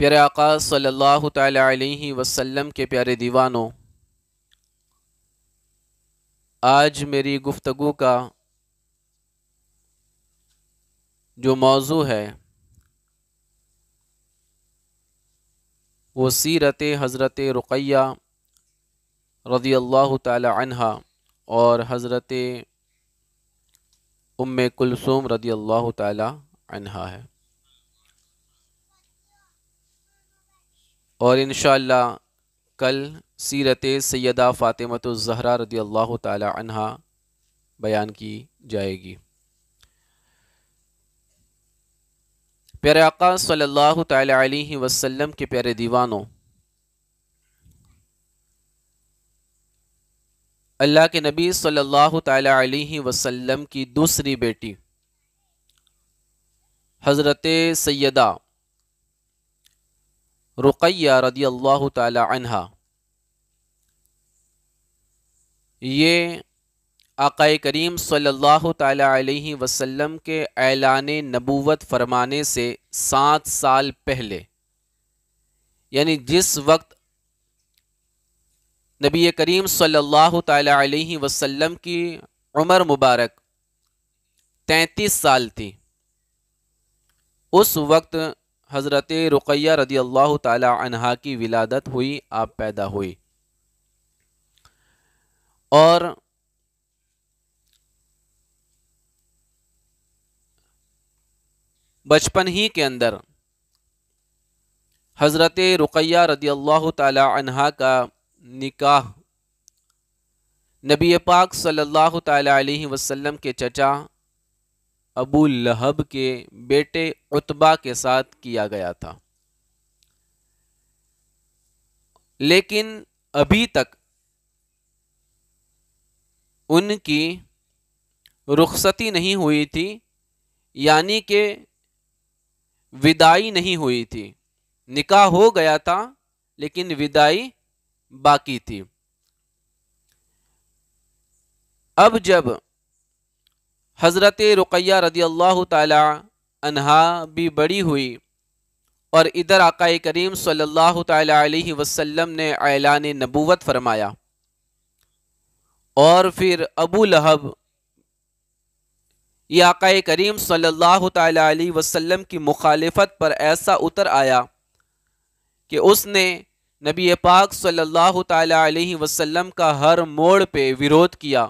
प्यारे आकाश सल्लल्लाहु अलैहि वसल्लम के प्यारे दीवानों आज मेरी गुफ्तगु का जो मौजू है वो सीरत हज़रत रुकैया रदी अल्लाह तहा और हज़रत उम कुलसूम रदी अल्लाह तहा है और इन कल सीरत सैदा फ़ातिमत ज़हरा रदी अल्लाह तहा बयान की जाएगी प्यारे आका सल्लल्लाहु अलैहि वसल्लम के प्यारे दीवानों अल्लाह के नबी सल्लल्लाहु अलैहि वसल्लम की दूसरी बेटी हज़रत सैदा रुकैया रदी अल्लाह तहा ये आकाए करीम सल्लल्लाहु अलैहि वसल्लम के ऐलान नबूवत फरमाने से सात साल पहले यानी जिस वक्त नबी करीम सल्लल्लाहु अलैहि वसल्लम की उम्र मुबारक तैंतीस साल थी उस वक्त हज़रत रुकैया रदी अल्लाह तहा की विलादत हुई आप पैदा हुई और बचपन ही के अंदर हज़रत रुकैया रदी अल्लाह तहा का निकाह नबी पाक सल्लल्लाहु सल्ला वसल्लम के चचा अबू लहब के बेटे उतबा के साथ किया गया था लेकिन अभी तक उनकी रुखसती नहीं हुई थी यानी कि विदाई नहीं हुई थी निकाह हो गया था लेकिन विदाई बाकी थी अब जब हज़रत रुकैया रदी अल्लाह तहा भी बड़ी हुई और इधर आका करीम सल्लल्लाहु अलैहि वसल्लम ने ऐलान नबूवत फरमाया और फिर अबू लहब ये आकाए करीम सल्लल्लाहु अलैहि वसल्लम की मुखालफत पर ऐसा उतर आया कि उसने नबी पाक सल्लल्लाहु अलैहि वसल्लम का हर मोड़ पे विरोध किया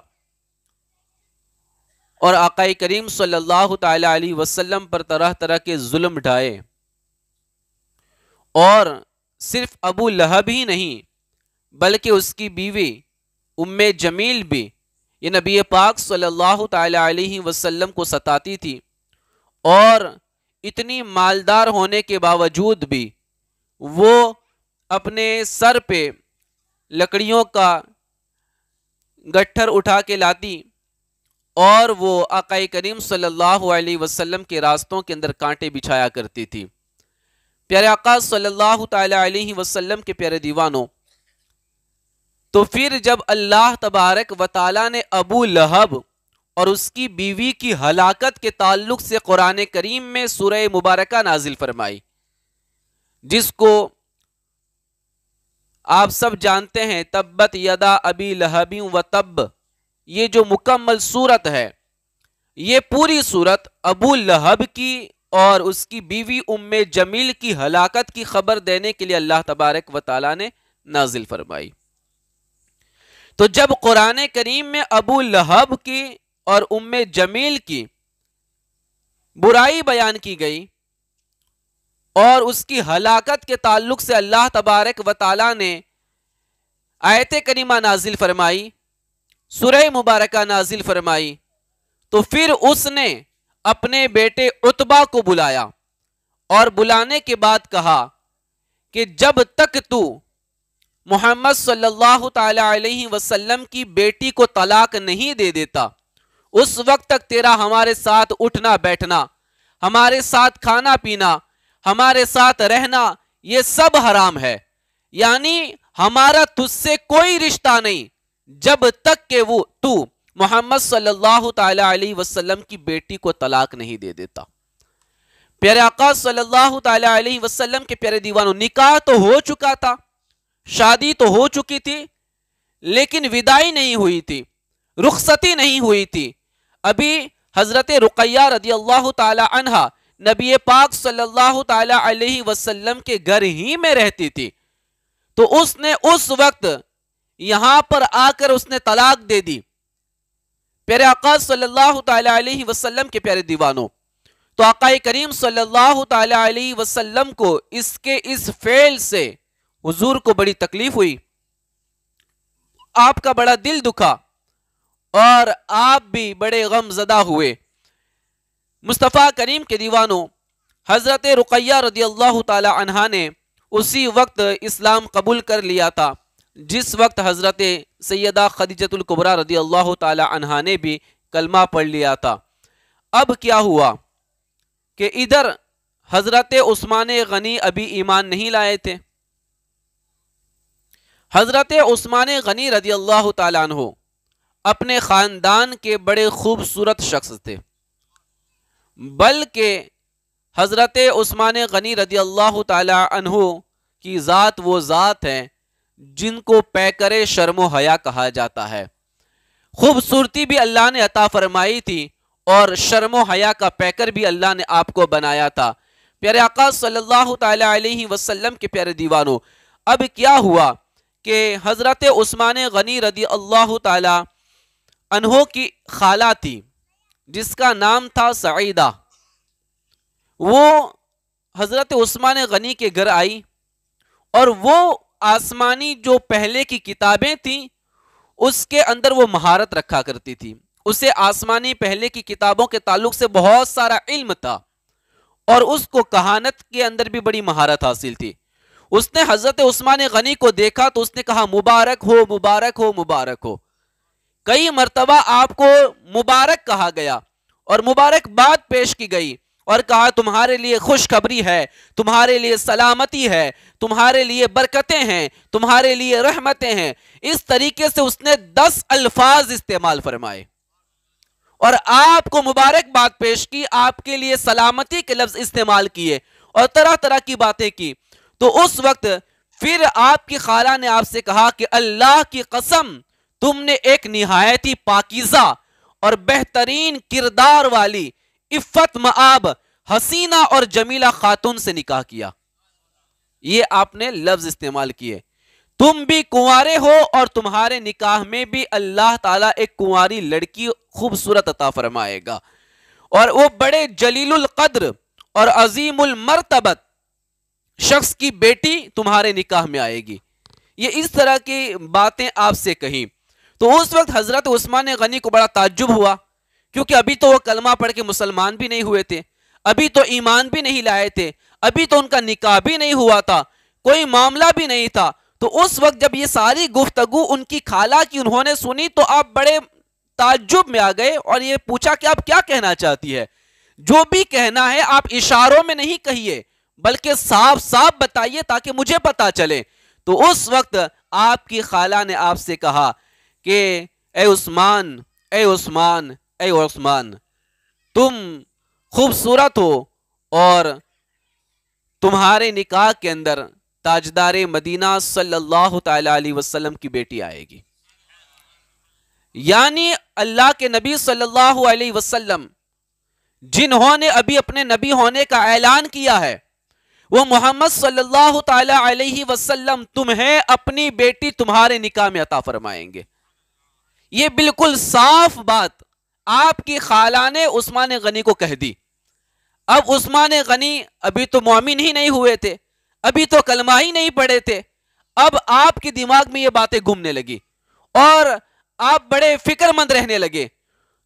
और आकाई करीम सल्लल्लाहु सल्ला वसल्लम पर तरह तरह के जुल्म ढाए और सिर्फ अबू लहब ही नहीं बल्कि उसकी बीवी उम्म जमील भी ये नबी पाक सल्लल्लाहु सल्ला वसल्लम को सताती थी और इतनी मालदार होने के बावजूद भी वो अपने सर पे लकड़ियों का गट्ठर उठा के लाती और वो आकाई करीम सल्लल्लाहु अलैहि वसल्लम के रास्तों के अंदर कांटे बिछाया करती थी प्यारे आका सल्लल्लाहु अलैहि वसल्लम के प्यारे दीवानों तो फिर जब अल्लाह तबारक व ने अबू लहब और उसकी बीवी की हलाकत के ताल्लुक से कुरान करीम में सुरह मुबारक नाजिल फरमाई जिसको आप सब जानते हैं तब्बत यदा अबी लहबी व तब ये जो मुकम्मल सूरत है ये पूरी सूरत अबू लहब की और उसकी बीवी उम्म जमील की हलाकत की खबर देने के लिए अल्लाह तबारक व ताली ने नाजिल फरमाई तो जब कुरान करीम में अबू लहब की और उम्मे जमील की बुराई बयान की गई और उसकी हलाकत के ताल्लुक से अल्लाह तबारक व ताली ने आयत करीमा नाजिल फरमाई सुरह मुबारक नाजिल फरमाई तो फिर उसने अपने बेटे उतबा को बुलाया और बुलाने के बाद कहा कि जब तक तू मोहम्मद सल्लल्लाहु अलैहि वसल्लम की बेटी को तलाक नहीं दे देता उस वक्त तक तेरा हमारे साथ उठना बैठना हमारे साथ खाना पीना हमारे साथ रहना ये सब हराम है यानी हमारा तुझसे कोई रिश्ता नहीं जब तक के वो तू मोहम्मद सल्लल्लाहु अलैहि वसल्लम की बेटी को तलाक नहीं दे देता प्यारे आकाश सल्लल्लाहु अलैहि वसल्लम के प्यारे दीवानों निकाह तो हो चुका था शादी तो हो चुकी थी लेकिन विदाई नहीं हुई थी रुखसती नहीं हुई थी अभी हजरत रुकैया रदी अल्लाह तहा नबी पाक सल्लल्लाहु अलैहि वसल्लम के घर ही में रहती थी तो उसने उस वक्त यहां पर आकर उसने तलाक दे दी प्यारे आकाश सल्लल्लाहु वसल्लम के प्यारे दीवानों तो आकाई करीम सल्लल्लाहु अलैहि वसल्लम को इसके इस फेल से हजूर को बड़ी तकलीफ हुई आपका बड़ा दिल दुखा और आप भी बड़े गमजदा हुए मुस्तफ़ा करीम के दीवानों हज़रत रुकैया रदी अल्लाह तहा ने उसी वक्त इस्लाम कबूल कर लिया था जिस वक्त हज़रत सैदा खदीजतुल्कुबरा रदी अल्लाह तहा ने भी कलमा पढ़ लिया था अब क्या हुआ कि इधर हज़रत ऊस्मान गनी अभी ईमान नहीं लाए थे हज़रत ऊस्मान गनी रदी अल्लाह तहो अपने ख़ानदान के बड़े खूबसूरत शख्स थे बल्कि हज़रत ऊस्मान गनी रदी अल्लाह तहो की ज़ात वो ज़ात है जिनको पैकरे शर्मो हया कहा जाता है खूबसूरती भी अल्लाह ने अता फरमाई थी और शर्मो हया का पैकर भी अल्लाह ने आपको बनाया था प्यारे आकाश सल्लल्लाहु अलैहि वसल्लम के प्यारे दीवानों अब क्या हुआ कि हज़रत उस्मान गनी रदी अल्लाह तहो की खाला थी जिसका नाम था सईदा वो हज़रत उस्मान गनी के घर आई और वो आसमानी जो पहले की किताबें थी उसके अंदर वो महारत रखा करती थी उसे आसमानी पहले की किताबों के ताल्लुक से बहुत सारा इल्म था और उसको कहानत के अंदर भी बड़ी महारत हासिल थी उसने हजरत उस्मान गनी को देखा तो उसने कहा मुबारक हो मुबारक हो मुबारक हो कई मरतबा आपको मुबारक कहा गया और मुबारकबाद पेश की गई और कहा तुम्हारे लिए खुशखबरी है तुम्हारे लिए सलामती है तुम्हारे लिए बरकतें हैं तुम्हारे लिए रहमतें हैं इस तरीके से उसने दस अल्फाज इस्तेमाल फरमाए और आपको मुबारकबाद पेश की आपके लिए सलामती के लफ्ज इस्तेमाल किए और तरह तरह की बातें की तो उस वक्त फिर आपकी खाला ने आपसे कहा कि अल्लाह की कसम तुमने एक नहायती पाकिजा और बेहतरीन किरदार वाली इफ्फत मआब हसीना और जमीला खातून से निकाह किया ये आपने लफ्ज इस्तेमाल किए तुम भी कुंवारे हो और तुम्हारे निकाह में भी अल्लाह ताला एक कुंवारी लड़की खूबसूरत अता फरमाएगा और वो बड़े जलीलुल कद्र और अजीमुल मरतबत शख्स की बेटी तुम्हारे निकाह में आएगी ये इस तरह की बातें आपसे कही तो उस वक्त हजरत उस्मान गनी को बड़ा ताज्जुब हुआ क्योंकि अभी तो वो कलमा पढ़ के मुसलमान भी नहीं हुए थे अभी तो ईमान भी नहीं लाए थे अभी तो उनका निकाह भी नहीं हुआ था कोई मामला भी नहीं था तो उस वक्त जब ये सारी गुफ्तगु उनकी खाला की उन्होंने सुनी तो आप बड़े ताज्जुब में आ गए और ये पूछा कि आप क्या कहना चाहती है जो भी कहना है आप इशारों में नहीं कहिए बल्कि साफ साफ बताइए ताकि मुझे पता चले तो उस वक्त आपकी खाला ने आपसे कहा कि ए उस्मान ए उस्मान ए तुम खूबसूरत हो और तुम्हारे निकाह के अंदर ताजदार मदीना सल्लल्लाहु अलैहि वसल्लम की बेटी आएगी यानी अल्लाह के नबी सल्लल्लाहु अलैहि वसल्लम जिन्होंने अभी अपने नबी होने का ऐलान किया है वो मोहम्मद सल्लल्लाहु अलैहि वसल्लम तुम्हें अपनी बेटी तुम्हारे निकाह में अता फरमाएंगे ये बिल्कुल साफ बात आपकी खाला ने उस्मान गनी को कह दी अब उस्मान गनी अभी तो मोमिन ही नहीं हुए थे अभी तो कलमा ही नहीं पढ़े थे अब आपके दिमाग में ये बातें घूमने लगी और आप बड़े फिक्रमंद रहने लगे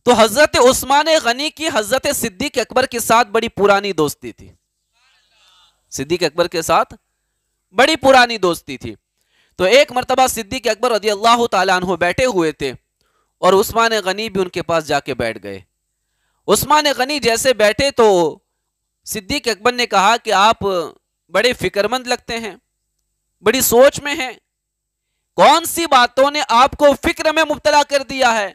तो हजरत उस्मान गनी की हजरत सिद्दीक अकबर के साथ बड़ी पुरानी दोस्ती थी सिद्दीक अकबर के साथ बड़ी पुरानी दोस्ती थी तो एक मरतबा सिद्दीक अकबर रजी अल्लाह तैठे बैठे हुए थे और उस्मान गनी भी उनके पास जाके बैठ गए उस्मान गनी जैसे बैठे तो सिद्दीक अकबर ने कहा कि आप बड़े फिक्रमंद लगते हैं बड़ी सोच में हैं कौन सी बातों ने आपको फिक्र में मुबतला कर दिया है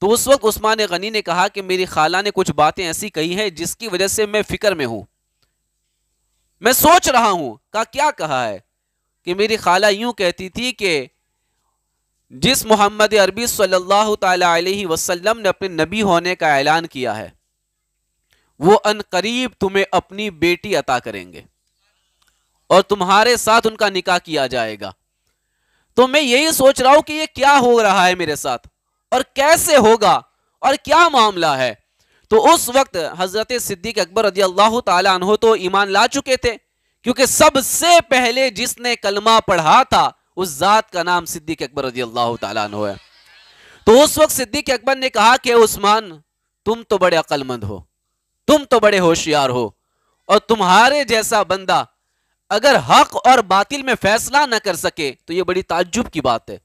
तो उस वक्त उस्मान गनी ने कहा कि मेरी खाला ने कुछ बातें ऐसी कही हैं जिसकी वजह से मैं फिक्र में हूं मैं सोच रहा हूं का क्या कहा है कि मेरी खाला यूं कहती थी कि जिस मोहम्मद अरबी सल्लल्लाहु अलैहि वसल्लम ने अपने नबी होने का ऐलान किया है वो अन करीब तुम्हें अपनी बेटी अता करेंगे और तुम्हारे साथ उनका निकाह किया जाएगा तो मैं यही सोच रहा हूं कि ये क्या हो रहा है मेरे साथ और कैसे होगा और क्या मामला है तो उस वक्त हजरत सिद्दीक अकबर रजी अल्लाह तहो तो ईमान ला चुके थे क्योंकि सबसे पहले जिसने कलमा पढ़ा था उस ज़ात का नाम सिद्दीक अकबर रजी अल्लाह तु है तो उस वक्त सिद्दीक अकबर ने कहा कि उस्मान तुम तो बड़े अक्लमंद हो तुम तो बड़े होशियार हो और तुम्हारे जैसा बंदा अगर हक और बातिल में फैसला ना कर सके तो यह बड़ी ताज्जुब की बात है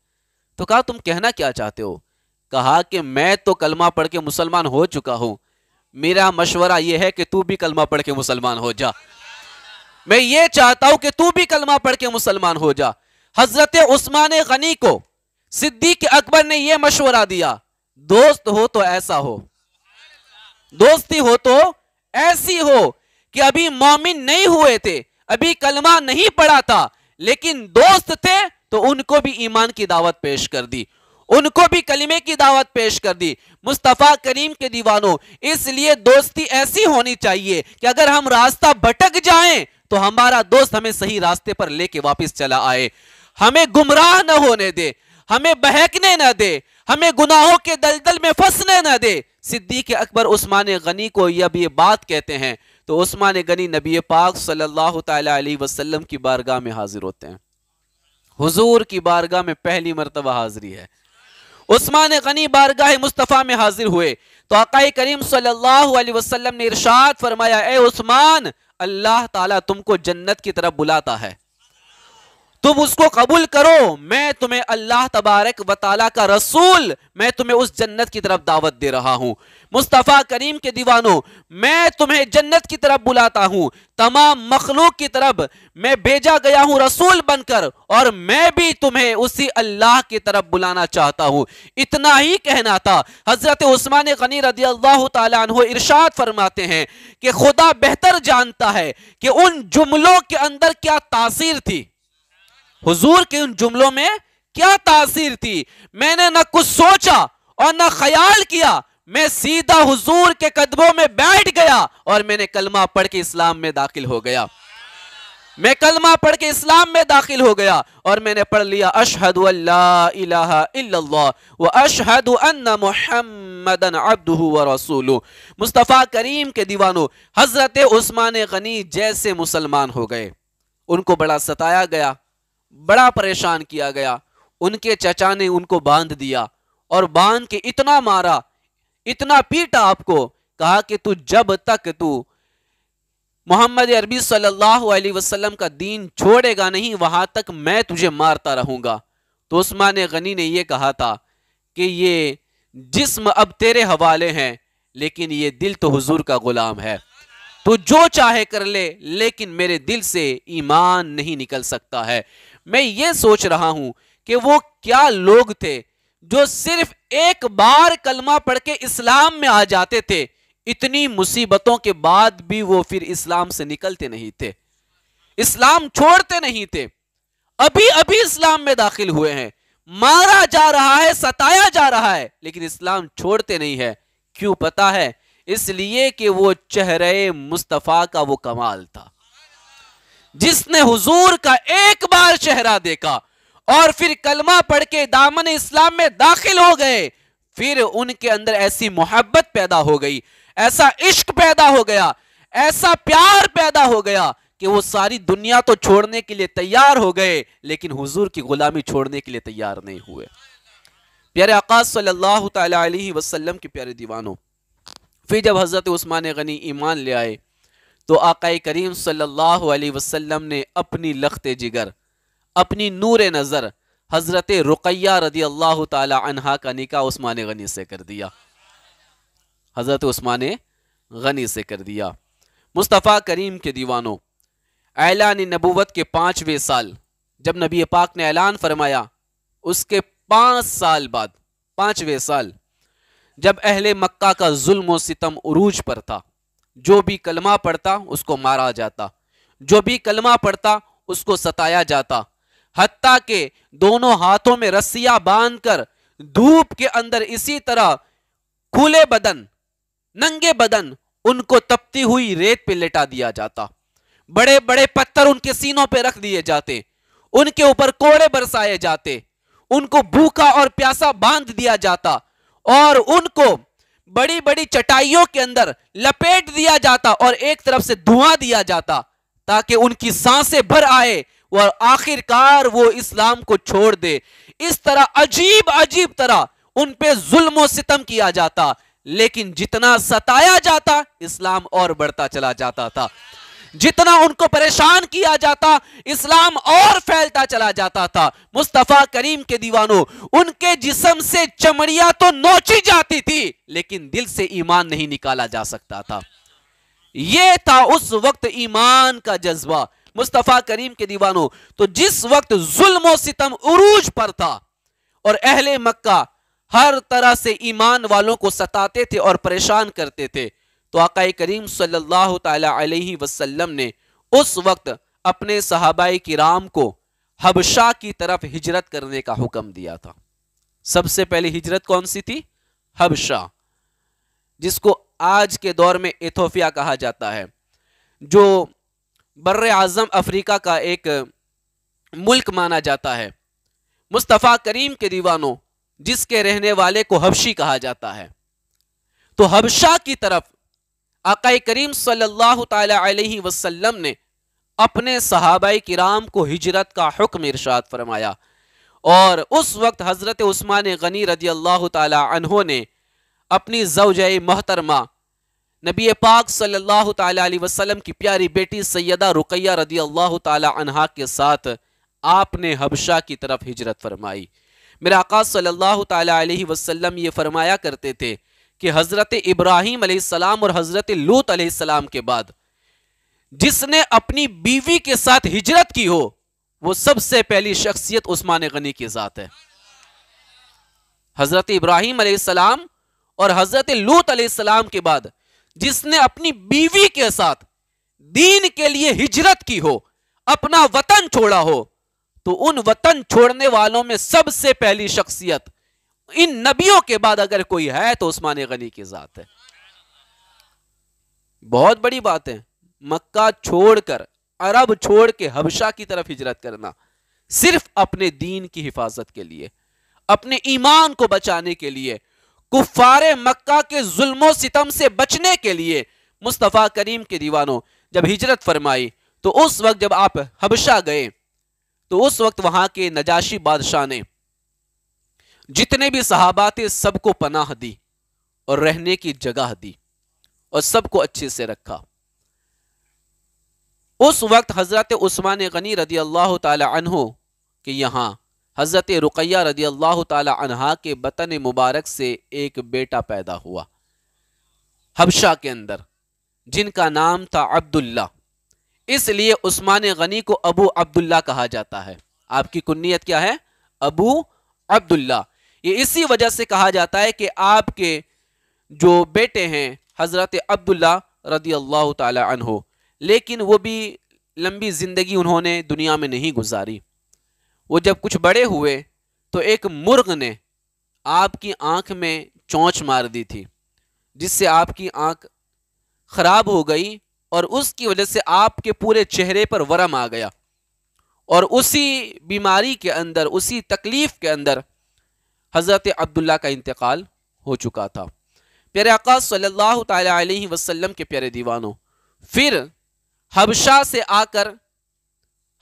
तो कहा तुम कहना क्या चाहते हो कहा कि मैं तो कलमा पढ़ के मुसलमान हो चुका हूं मेरा मशवरा यह है कि तू भी कलमा पढ़ के मुसलमान हो जा मैं ये चाहता हूं कि तू भी कलमा पढ़ के मुसलमान हो जा हजरत उस्मान गनी को सिद्दीक अकबर ने यह मशवरा दिया दोस्त हो तो ऐसा हो दोस्ती हो तो ऐसी हो कि अभी मोमिन नहीं हुए थे अभी कलमा नहीं पड़ा था लेकिन दोस्त थे तो उनको भी ईमान की दावत पेश कर दी उनको भी कलिमे की दावत पेश कर दी मुस्तफ़ा करीम के दीवानों इसलिए दोस्ती ऐसी होनी चाहिए कि अगर हम रास्ता भटक जाएं तो हमारा दोस्त हमें सही रास्ते पर लेके वापस चला आए हमें गुमराह न होने दे हमें बहकने न दे हमें गुनाहों के दलदल में फंसने न दे सिद्दीक अकबर उस्मान गनी को अब ये बात कहते हैं तो उस्मान गनी नबी पाक सल्लल्लाहु अलैहि वसल्लम की बारगाह में हाजिर होते हैं हुजूर की बारगाह में पहली मरतबा हाजिरी है उस्मान गनी बारगाह मुस्तफ़ा में हाजिर हुए तो अकाई करीम सल्लल्लाहु अलैहि वसल्लम ने इरशाद फरमाया ए उस्मान अल्लाह ताला तुमको जन्नत की तरफ बुलाता है तुम उसको कबूल करो मैं तुम्हें अल्लाह तबारक वाली का रसूल मैं तुम्हें उस जन्नत की तरफ दावत दे रहा हूँ मुस्तफ़ा करीम के दीवानों मैं तुम्हें जन्नत की तरफ बुलाता हूँ तमाम मखलूक की तरफ मैं भेजा गया हूँ रसूल बनकर और मैं भी तुम्हें उसी अल्लाह की तरफ बुलाना चाहता हूँ इतना ही कहना था हज़रत उस्मान गनी रदी अल्लाह तु इर्शाद फरमाते हैं कि खुदा बेहतर जानता है कि उन जुमलों के अंदर क्या तासीर थी हुजूर के उन जुमलों में क्या तासीर थी मैंने ना कुछ सोचा और ना ख्याल किया मैं सीधा हुजूर के कदमों में बैठ गया और मैंने कलमा पढ़ के इस्लाम में दाखिल हो गया मैं कलमा पढ़ के इस्लाम में दाखिल हो गया और मैंने पढ़ लिया अशहद व अशहद मुस्तफ़ा करीम के दीवानों हज़रत उस्मान गनी जैसे मुसलमान हो गए उनको बड़ा सताया गया बड़ा परेशान किया गया उनके चचा ने उनको बांध दिया और बांध के इतना मारा इतना पीटा आपको कहा कि तू जब तक तू मोहम्मद अरबी सल्लल्लाहु अलैहि वसल्लम का दीन छोड़ेगा नहीं वहां तक मैं तुझे मारता रहूंगा तो उस्मान गनी ने यह कहा था कि ये जिस्म अब तेरे हवाले हैं लेकिन ये दिल तो हुजूर का गुलाम है तो जो चाहे कर ले लेकिन मेरे दिल से ईमान नहीं निकल सकता है मैं ये सोच रहा हूं कि वो क्या लोग थे जो सिर्फ एक बार कलमा पढ़ के इस्लाम में आ जाते थे इतनी मुसीबतों के बाद भी वो फिर इस्लाम से निकलते नहीं थे इस्लाम छोड़ते नहीं थे अभी अभी इस्लाम में दाखिल हुए हैं मारा जा रहा है सताया जा रहा है लेकिन इस्लाम छोड़ते नहीं है क्यों पता है इसलिए कि वो चेहरे मुस्तफ़ा का वो कमाल था जिसने हुजूर का एक बार चेहरा देखा और फिर कलमा पढ़ के दामन इस्लाम में दाखिल हो गए फिर उनके अंदर ऐसी मोहब्बत पैदा हो गई ऐसा इश्क पैदा हो गया ऐसा प्यार पैदा हो गया कि वो सारी दुनिया तो छोड़ने के लिए तैयार हो गए लेकिन हुजूर की गुलामी छोड़ने के लिए तैयार नहीं हुए प्यारे आकाश सल्लल्लाहु अलैहि वसल्लम के प्यारे दीवानों फिर जब हज़रत उस्मान गनी ईमान ले आए तो आकाई करीम सल्लल्लाहु अलैहि वसल्लम ने अपनी लखते जिगर अपनी नूर नज़र हज़रत रुकैया रदी अल्लाह तहा का निका उस्मान गनी से कर दिया हज़रत उस्मान गनी से कर दिया मुस्तफ़ा करीम के दीवानों ऐलान नबूवत के पाँचवें साल जब नबी पाक ने ऐलान फरमाया उसके पाँच साल बाद पाँचवें साल जब अहले मक्का का जुल्म सितम उरूज पर था जो भी कलमा पढ़ता उसको मारा जाता जो भी कलमा पढ़ता उसको सताया जाता हत्ता के दोनों हाथों में रस्सियां बांधकर धूप के अंदर इसी तरह खुले बदन नंगे बदन उनको तपती हुई रेत पे लेटा दिया जाता बड़े बड़े पत्थर उनके सीनों पे रख दिए जाते उनके ऊपर कोड़े बरसाए जाते उनको भूखा और प्यासा बांध दिया जाता और उनको बड़ी बड़ी चटाइयों के अंदर लपेट दिया जाता और एक तरफ से धुआं दिया जाता ताकि उनकी सांसें भर आए और आखिरकार वो इस्लाम को छोड़ दे इस तरह अजीब अजीब तरह उन पे जुल्म सितम किया जाता लेकिन जितना सताया जाता इस्लाम और बढ़ता चला जाता था जितना उनको परेशान किया जाता इस्लाम और फैलता चला जाता था मुस्तफ़ा करीम के दीवानों उनके जिसम से चमड़िया तो नोची जाती थी लेकिन दिल से ईमान नहीं निकाला जा सकता था यह था उस वक्त ईमान का जज्बा मुस्तफ़ा करीम के दीवानों तो जिस वक्त जुल्म सितम उरूज पर था और अहले मक्का हर तरह से ईमान वालों को सताते थे और परेशान करते थे तो आकाई करीम सल्लल्लाहु अलैहि वसल्लम ने उस वक्त अपने सहाबा किराम को हबशा की तरफ हिजरत करने का हुक्म दिया था सबसे पहले हिजरत कौन सी थी हबशा जिसको आज के दौर में एथोफिया कहा जाता है जो बर आज़म अफ्रीका का एक मुल्क माना जाता है मुस्तफ़ा करीम के दीवानों जिसके रहने वाले को हबशी कहा जाता है तो हबशा की तरफ अकाय करीम सल्लल्लाहु अलैहि वसल्लम ने अपने सहाबा किराम को हिजरत का हुक्म इरशाद फरमाया और उस वक्त हज़रत उस्मान गनी रदी अल्लाह तहों ने अपनी जवज मोहतरमा नबी पाक सल्लल्लाहु अलैहि वसल्लम की प्यारी बेटी सैयदा रुकैया रदी अल्लाह तहा के साथ आपने हबशा की तरफ हिजरत फरमाई मेरा आकाश सल्लल्लाहु अलैहि वसल्लम ये फरमाया करते थे कि हज़रत इब्राहिम अलैहिस्सलाम और हज़रत लूत अलैहिस्सलाम के बाद जिसने अपनी बीवी के साथ हिजरत की हो वो सबसे पहली शख्सियत उस्मान गनी की ज़ात है हज़रत इब्राहिम अलैहिस्सलाम और हज़रत लूत अलैहिस्सलाम के बाद जिसने अपनी बीवी के साथ दीन के लिए हिजरत की हो अपना वतन छोड़ा हो तो उन वतन छोड़ने वालों में सबसे पहली शख्सियत इन नबियों के बाद अगर कोई है तो उस्मान गनी की ज़ात है बहुत बड़ी बात है मक्का छोड़कर अरब छोड़ के हबशा की तरफ हिजरत करना सिर्फ अपने दीन की हिफाजत के लिए अपने ईमान को बचाने के लिए कुफार मक्का के जुल्मो सितम से बचने के लिए मुस्तफ़ा करीम के दीवानों जब हिजरत फरमाई तो उस वक्त जब आप हबशा गए तो उस वक्त वहां के नजाशी बादशाह ने जितने भी सहाबा थे सबको पनाह दी और रहने की जगह दी और सबको अच्छे से रखा उस वक्त हज़रत उस्मान गनी रदी अल्लाह तहो के यहाँ हज़रत रुकैया रदी अल्लाह तहा के बतन मुबारक से एक बेटा पैदा हुआ हबशा के अंदर जिनका नाम था अब्दुल्ला इसलिए उस्मान गनी को अबू अब्दुल्ला कहा जाता है आपकी कुन्नीत क्या है अबू अब्दुल्ला ये इसी वजह से कहा जाता है कि आपके जो बेटे हैं हज़रत अब्दुल्ला रदी अल्लाह तहो लेकिन वो भी लंबी ज़िंदगी उन्होंने दुनिया में नहीं गुजारी वो जब कुछ बड़े हुए तो एक मुर्ग ने आपकी आंख में चोंच मार दी थी जिससे आपकी आंख ख़राब हो गई और उसकी वजह से आपके पूरे चेहरे पर वरम आ गया और उसी बीमारी के अंदर उसी तकलीफ़ के अंदर हज़रत अब्दुल्ला का इंतकाल हो चुका था प्यारे आकाश सल्लल्लाहु अलैहि वसल्लम के प्यारे दीवानों फिर हबशा से आकर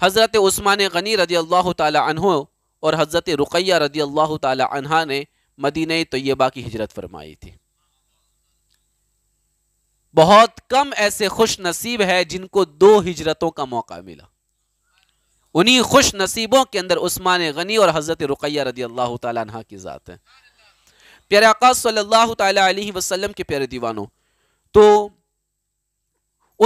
हज़रत उस्मान गनी रदी अल्लाह तहों और हज़रत रुकैया रदी अल्लाह तहा ने मदीन तय्यबा की हिजरत फरमाई थी बहुत कम ऐसे खुश नसीब है जिनको दो हिजरतों का मौका मिला उन्हीं खुश नसीबों के अंदर उस्मान गनी और हज़रत रुकैया रदी अल्लाह तह की ज़ात है प्यारे आकाश सल्लल्लाहु अलैहि वसल्लम के प्यारे दीवानों तो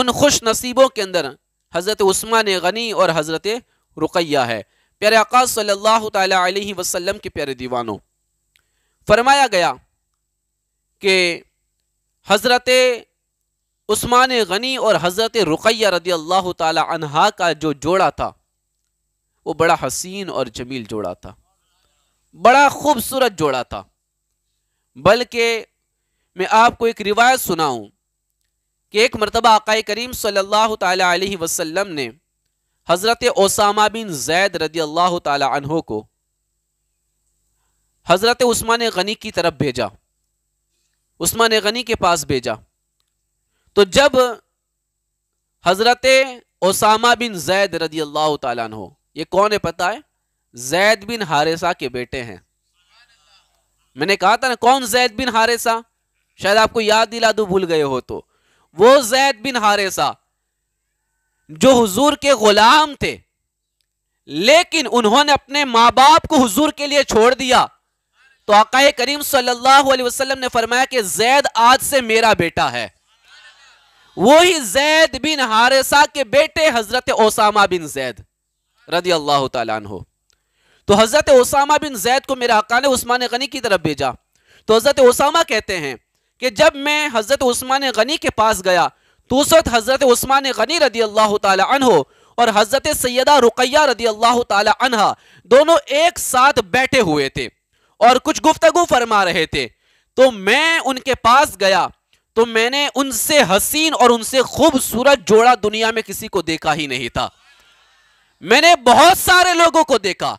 उन खुश नसीबों के अंदर हज़रत उस्मान गनी और हज़रत रुकैया है प्यारे आकाश सल्लल्लाहु अलैहि वसल्लम के प्यारे दीवानों फरमाया गया कि हज़रत उस्मान गनी और हज़रत रुकैया रदी अल्लाह तह का जो जोड़ा था वो बड़ा हसीन और जमील जोड़ा था बड़ा खूबसूरत जोड़ा था बल्कि मैं आपको एक रिवायत सुनाऊं कि एक मरतबा अकाय करीम सल्लल्लाहु अलैहि वसल्लम ने हज़रत ओसामा बिन जैद रदी अल्लाह तहों को हज़रत उस्मान गनी की तरफ भेजा उस्मान गनी के पास भेजा तो जब हज़रत ओसामा बिन जैद रदी अल्लाह तहों ये कौन है पता है जैद बिन हारिसा के बेटे हैं मैंने कहा था ना कौन जैद बिन हारिसा शायद आपको याद दिला दो भूल गए हो तो वो जैद बिन हारिसा जो हुजूर के गुलाम थे लेकिन उन्होंने अपने मां बाप को हुजूर के लिए छोड़ दिया तो आकाए करीम सल्लल्लाहु अलैहि वसल्लम ने फरमाया कि जैद आज से मेरा बेटा है वो ही जैद बिन हारिसा के बेटे हजरत ओसामा बिन जैद रदी अल्लाह तन हो तो हज़रत ओसामा बिन जैद को मेरा अका ने उस्मान गनी की तरफ भेजा तो हज़रत ओसामा कहते हैं कि जब मैं हज़रत उस्मान गनी के पास गया तो उस वक्त हज़रत उस्मान गनी रदी अल्लाह तन हो और हज़रत सैदा रुकैया रदी अल्लाह तहा दोनों एक साथ बैठे हुए थे और कुछ गुफ्तगु फरमा रहे थे तो मैं उनके पास गया तो मैंने उनसे हसीन और उनसे खूबसूरत जोड़ा दुनिया में किसी को देखा ही नहीं था मैंने बहुत सारे लोगों को देखा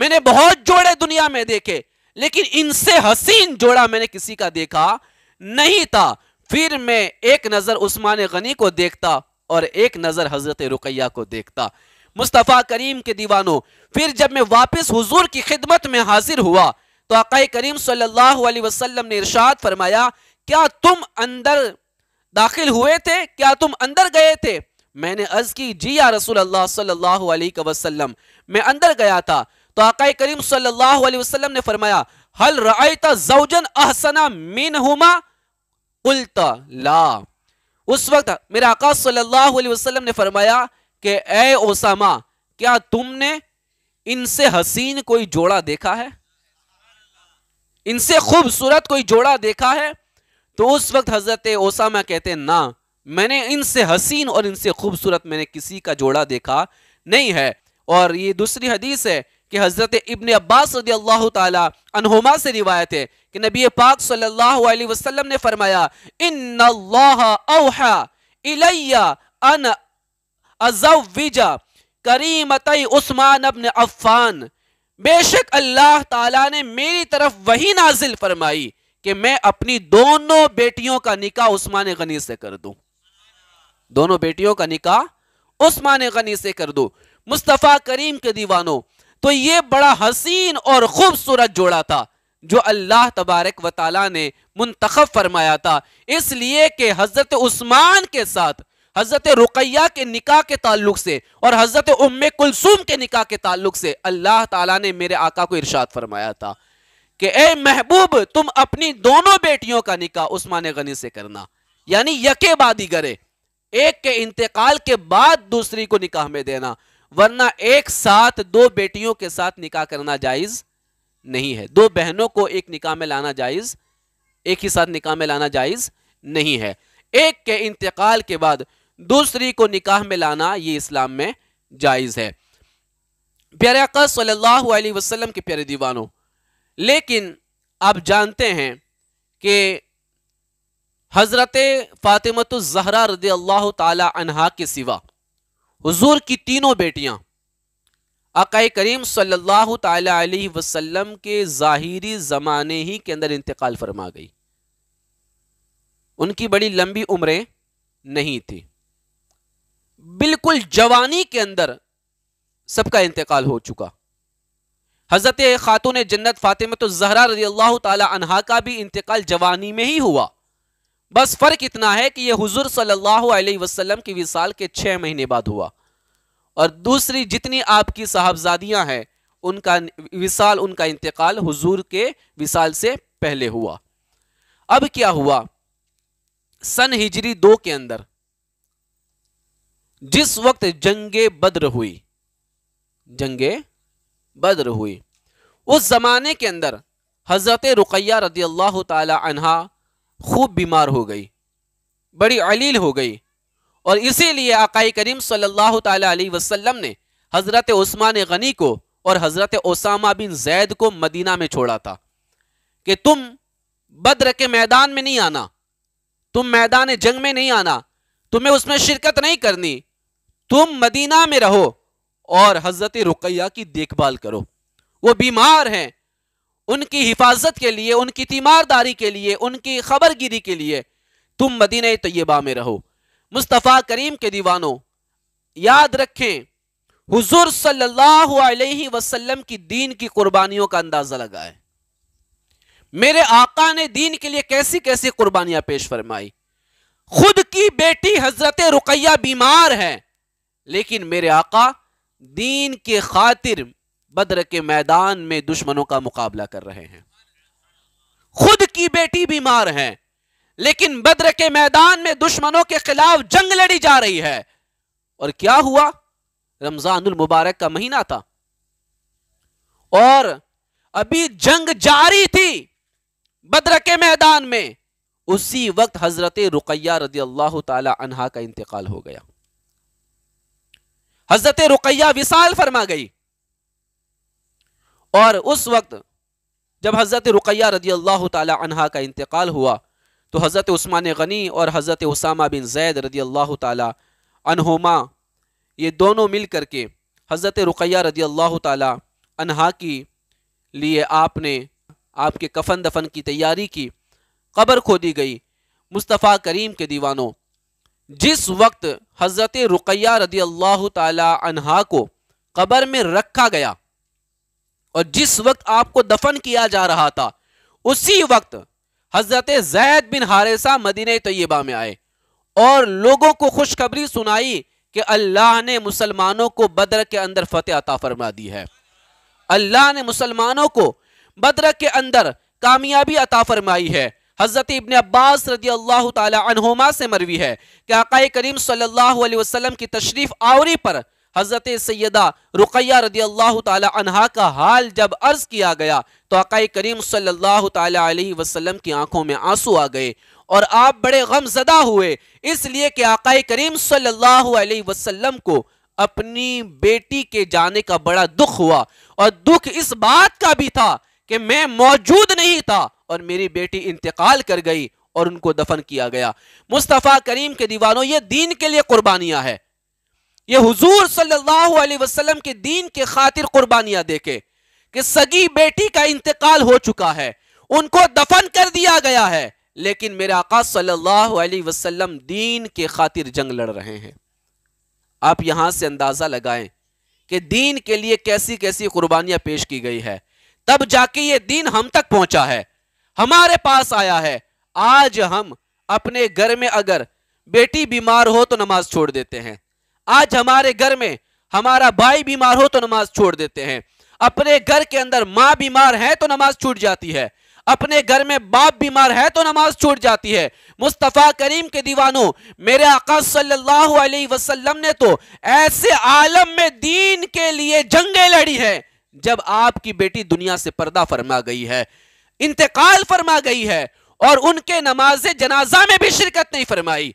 मैंने बहुत जोड़े दुनिया में देखे लेकिन इनसे हसीन जोड़ा मैंने किसी का देखा नहीं था फिर मैं एक नज़र उस्मान गनी को देखता और एक नज़र हज़रत रुकैया को देखता मुस्तफ़ा करीम के दीवानों फिर जब मैं वापस हुजूर की खिदमत में हाजिर हुआ तो अकाई करीम सल्लल्लाहु अलैहि वसल्लम ने इरशाद फरमाया क्या तुम अंदर दाखिल हुए थे क्या तुम अंदर गए थे मैंने अर्ज़ की जी या रसूल अल्लाह सल्लल्लाहु अलैहि वसल्लम मैं अंदर गया था तो आका करीम सल्लल्लाहु अलैहि वसल्लम ने फरमाया हल रायता जौजन अहसना मिन हुमा उल्ता ला उस वक्त मेरे आका सल्लल्लाहु अलैहि वसल्लम ने फरमाया कि ए ओसामा क्या तुमने इनसे हसीन कोई जोड़ा देखा है इनसे खूबसूरत कोई जोड़ा देखा है तो उस वक्त हजरत ओसामा कहते ना मैंने इनसे हसीन और इनसे खूबसूरत मैंने किसी का जोड़ा देखा नहीं है और ये दूसरी हदीस है कि हज़रत इबन अब्बास रदी अल्लाह तहोमा से रिवायत है कि नबी पाक सल्लल्लाहु अलैहि वसल्लम ने फरमाया इन अल्लाह इलैया करीमत उस्मान अबन अफ़ान बेशक अल्लाह ताला ने मेरी तरफ वही नाजिल फरमाई कि मैं अपनी दोनों बेटियों का निकाह उस्मान गनी से कर दूं दोनों बेटियों का निकाह उस्मान गनी से कर दो मुस्तफ़ा करीम के दीवानों तो ये बड़ा हसीन और खूबसूरत जोड़ा था जो अल्लाह तबारक व ने मुंतखब फरमाया था इसलिए कि हज़रत उस्मान के साथ हज़रत रुकैया के निकाह के ताल्लुक से और हज़रत उम्म कुलसुम के निकाह के ताल्लुक से अल्लाह ताला ने मेरे आका को इरशाद फरमाया था कि ए महबूब तुम अपनी दोनों बेटियों का निकाह उस्मान गनी से करना यानी यके बादी करे एक के इंतकाल के बाद दूसरी को निकाह में देना वरना एक साथ दो बेटियों के साथ निकाह करना जायज नहीं है दो बहनों को एक निकाह में लाना जायज एक ही साथ निकाह में लाना जायज नहीं है एक के इंतकाल के बाद दूसरी को निकाह में लाना ये इस्लाम में जायज है प्यारे अका सल्लल्लाहु अलैहि वसल्लम के प्यारे दीवानों लेकिन आप जानते हैं कि हज़रत फ़ातिमत ज़हरा रदी अल्लाह तहा के सिवा हजूर की तीनों बेटियां अकाय करीम सल्लल्लाहु अलैहि वसल्लम के ज़ाहिरी ज़माने ही के अंदर इंतकाल फरमा गई उनकी बड़ी लंबी उम्रें नहीं थी बिल्कुल जवानी के अंदर सबका इंतकाल हो चुका हज़रत ख़ातून जन्नत फ़ातिमत ज़हरा रजी अल्लाह तहा का भी इंतकाल जवानी में ही हुआ बस फ़र्क इतना है कि यह हुजूर सल्लल्लाहु अलैहि वसल्लम की विसाल के छह महीने बाद हुआ और दूसरी जितनी आपकी साहबजादियां हैं उनका विसाल उनका इंतकाल हुजूर के विसाल से पहले हुआ अब क्या हुआ सन हिजरी दो के अंदर जिस वक्त जंगे बद्र हुई जंगे बद्र हुई उस जमाने के अंदर हज़रत रुकैया रदी अल्लाह तला खूब बीमार हो गई बड़ी अलील हो गई और इसीलिए आकाई करीम सल्लल्लाहु अलैहि वसल्लम ने हज़रत उस्मान गनी को और हज़रत ओसामा बिन जैद को मदीना में छोड़ा था कि तुम बद्र के मैदान में नहीं आना तुम मैदान जंग में नहीं आना तुम्हें उसमें शिरकत नहीं करनी तुम मदीना में रहो और हज़रत रुकैया की देखभाल करो वो बीमार हैं उनकी हिफाजत के लिए उनकी तीमारदारी के लिए उनकी खबरगिरी के लिए तुम मदीन तय्यबा में रहो मुस्तफ़ा करीम के दीवानों याद रखें हुजूर सल्लल्लाहु अलैहि वसल्लम की दीन की कुर्बानियों का अंदाज़ा लगाए मेरे आका ने दीन के लिए कैसी कैसी कुर्बानियां पेश फरमाई खुद की बेटी हजरत रुकैया बीमार है लेकिन मेरे आका दीन के खातिर बद्र के मैदान में दुश्मनों का मुकाबला कर रहे हैं खुद की बेटी बीमार है लेकिन बद्र के मैदान में दुश्मनों के खिलाफ जंग लड़ी जा रही है और क्या हुआ रमजानुल मुबारक का महीना था और अभी जंग जारी थी बद्र के मैदान में उसी वक्त हजरत रुकैया रदी अल्लाह तहा का इंतकाल हो गया हजरत रुकैया विशाल फरमा गई और उस वक्त जब हज़रत रुकैया रदी अल्लाह तहा का इंतकाल हुआ तो हज़रत ऊस्मान गनी और हज़रत उसामा बिन जैद रदी अल्लाह तहमा ये दोनों मिल कर के हज़रत रुकैया रदी अल्लाह तहा की लिए आपने आपके कफन दफन की तैयारी की कबर खोदी गई मुस्तफ़ा करीम के दीवानों जिस वक्त हज़रत रुकैया रदी अल्लाह तहा को कबर में रखा गया और जिस वक्त आपको दफन किया जा रहा था उसी वक्त हजरत जैद बिन हारिसा मदीन तय्यबा में आए और लोगों को खुशखबरी सुनाई कि अल्लाह ने मुसलमानों को बदर के अंदर फतेह अता फरमा दी है अल्लाह ने मुसलमानों को बदर के अंदर कामयाबी अता फरमाई है हज़रत इबन अब्बास रदी अल्लाह तुमा से मरवी है कि आकाए करीम सल्लाम की तशरीफ़ आवरी पर हज़रत सैदा रुकैया रदी अल्लाह तहा का हाल जब अर्ज़ किया गया तो अकाई करीम सल्लाम की आंखों में आंसू आ गए और आप बड़े गमजदा हुए इसलिए कि आकाई करीम सल्लाम को अपनी बेटी के जाने का बड़ा दुख हुआ और दुख इस बात का भी था कि मैं मौजूद नहीं था और मेरी बेटी इंतकाल कर गई और उनको दफन किया गया मुस्तफ़ा करीम के दीवानों ये दीन के लिए कुर्बानियां हैं ये हुजूर सल्लल्लाहु अलैहि वसल्लम के दीन के खातिर कुर्बानियां देके कि सगी बेटी का इंतकाल हो चुका है उनको दफन कर दिया गया है लेकिन मेरे आका सल्लल्लाहु अलैहि वसल्लम दीन के खातिर जंग लड़ रहे हैं आप यहां से अंदाजा लगाएं कि दीन के लिए कैसी कैसी कुर्बानियां पेश की गई है तब जाके ये दीन हम तक पहुंचा है हमारे पास आया है आज हम अपने घर में अगर बेटी बीमार हो तो नमाज छोड़ देते हैं आज हमारे घर में हमारा भाई बीमार हो तो नमाज छोड़ देते हैं अपने घर के अंदर माँ बीमार है तो नमाज छूट जाती है अपने घर में बाप बीमार है तो नमाज छूट जाती है मुस्तफ़ा करीम के दीवानों मेरे आका सल्लल्लाहु अलैहि वसल्लम ने तो ऐसे आलम में दीन के लिए जंगे लड़ी है जब आपकी बेटी दुनिया से पर्दा फरमा गई है इंतकाल फरमा गई है और उनके नमाज जनाजा में भी शिरकत नहीं फरमाई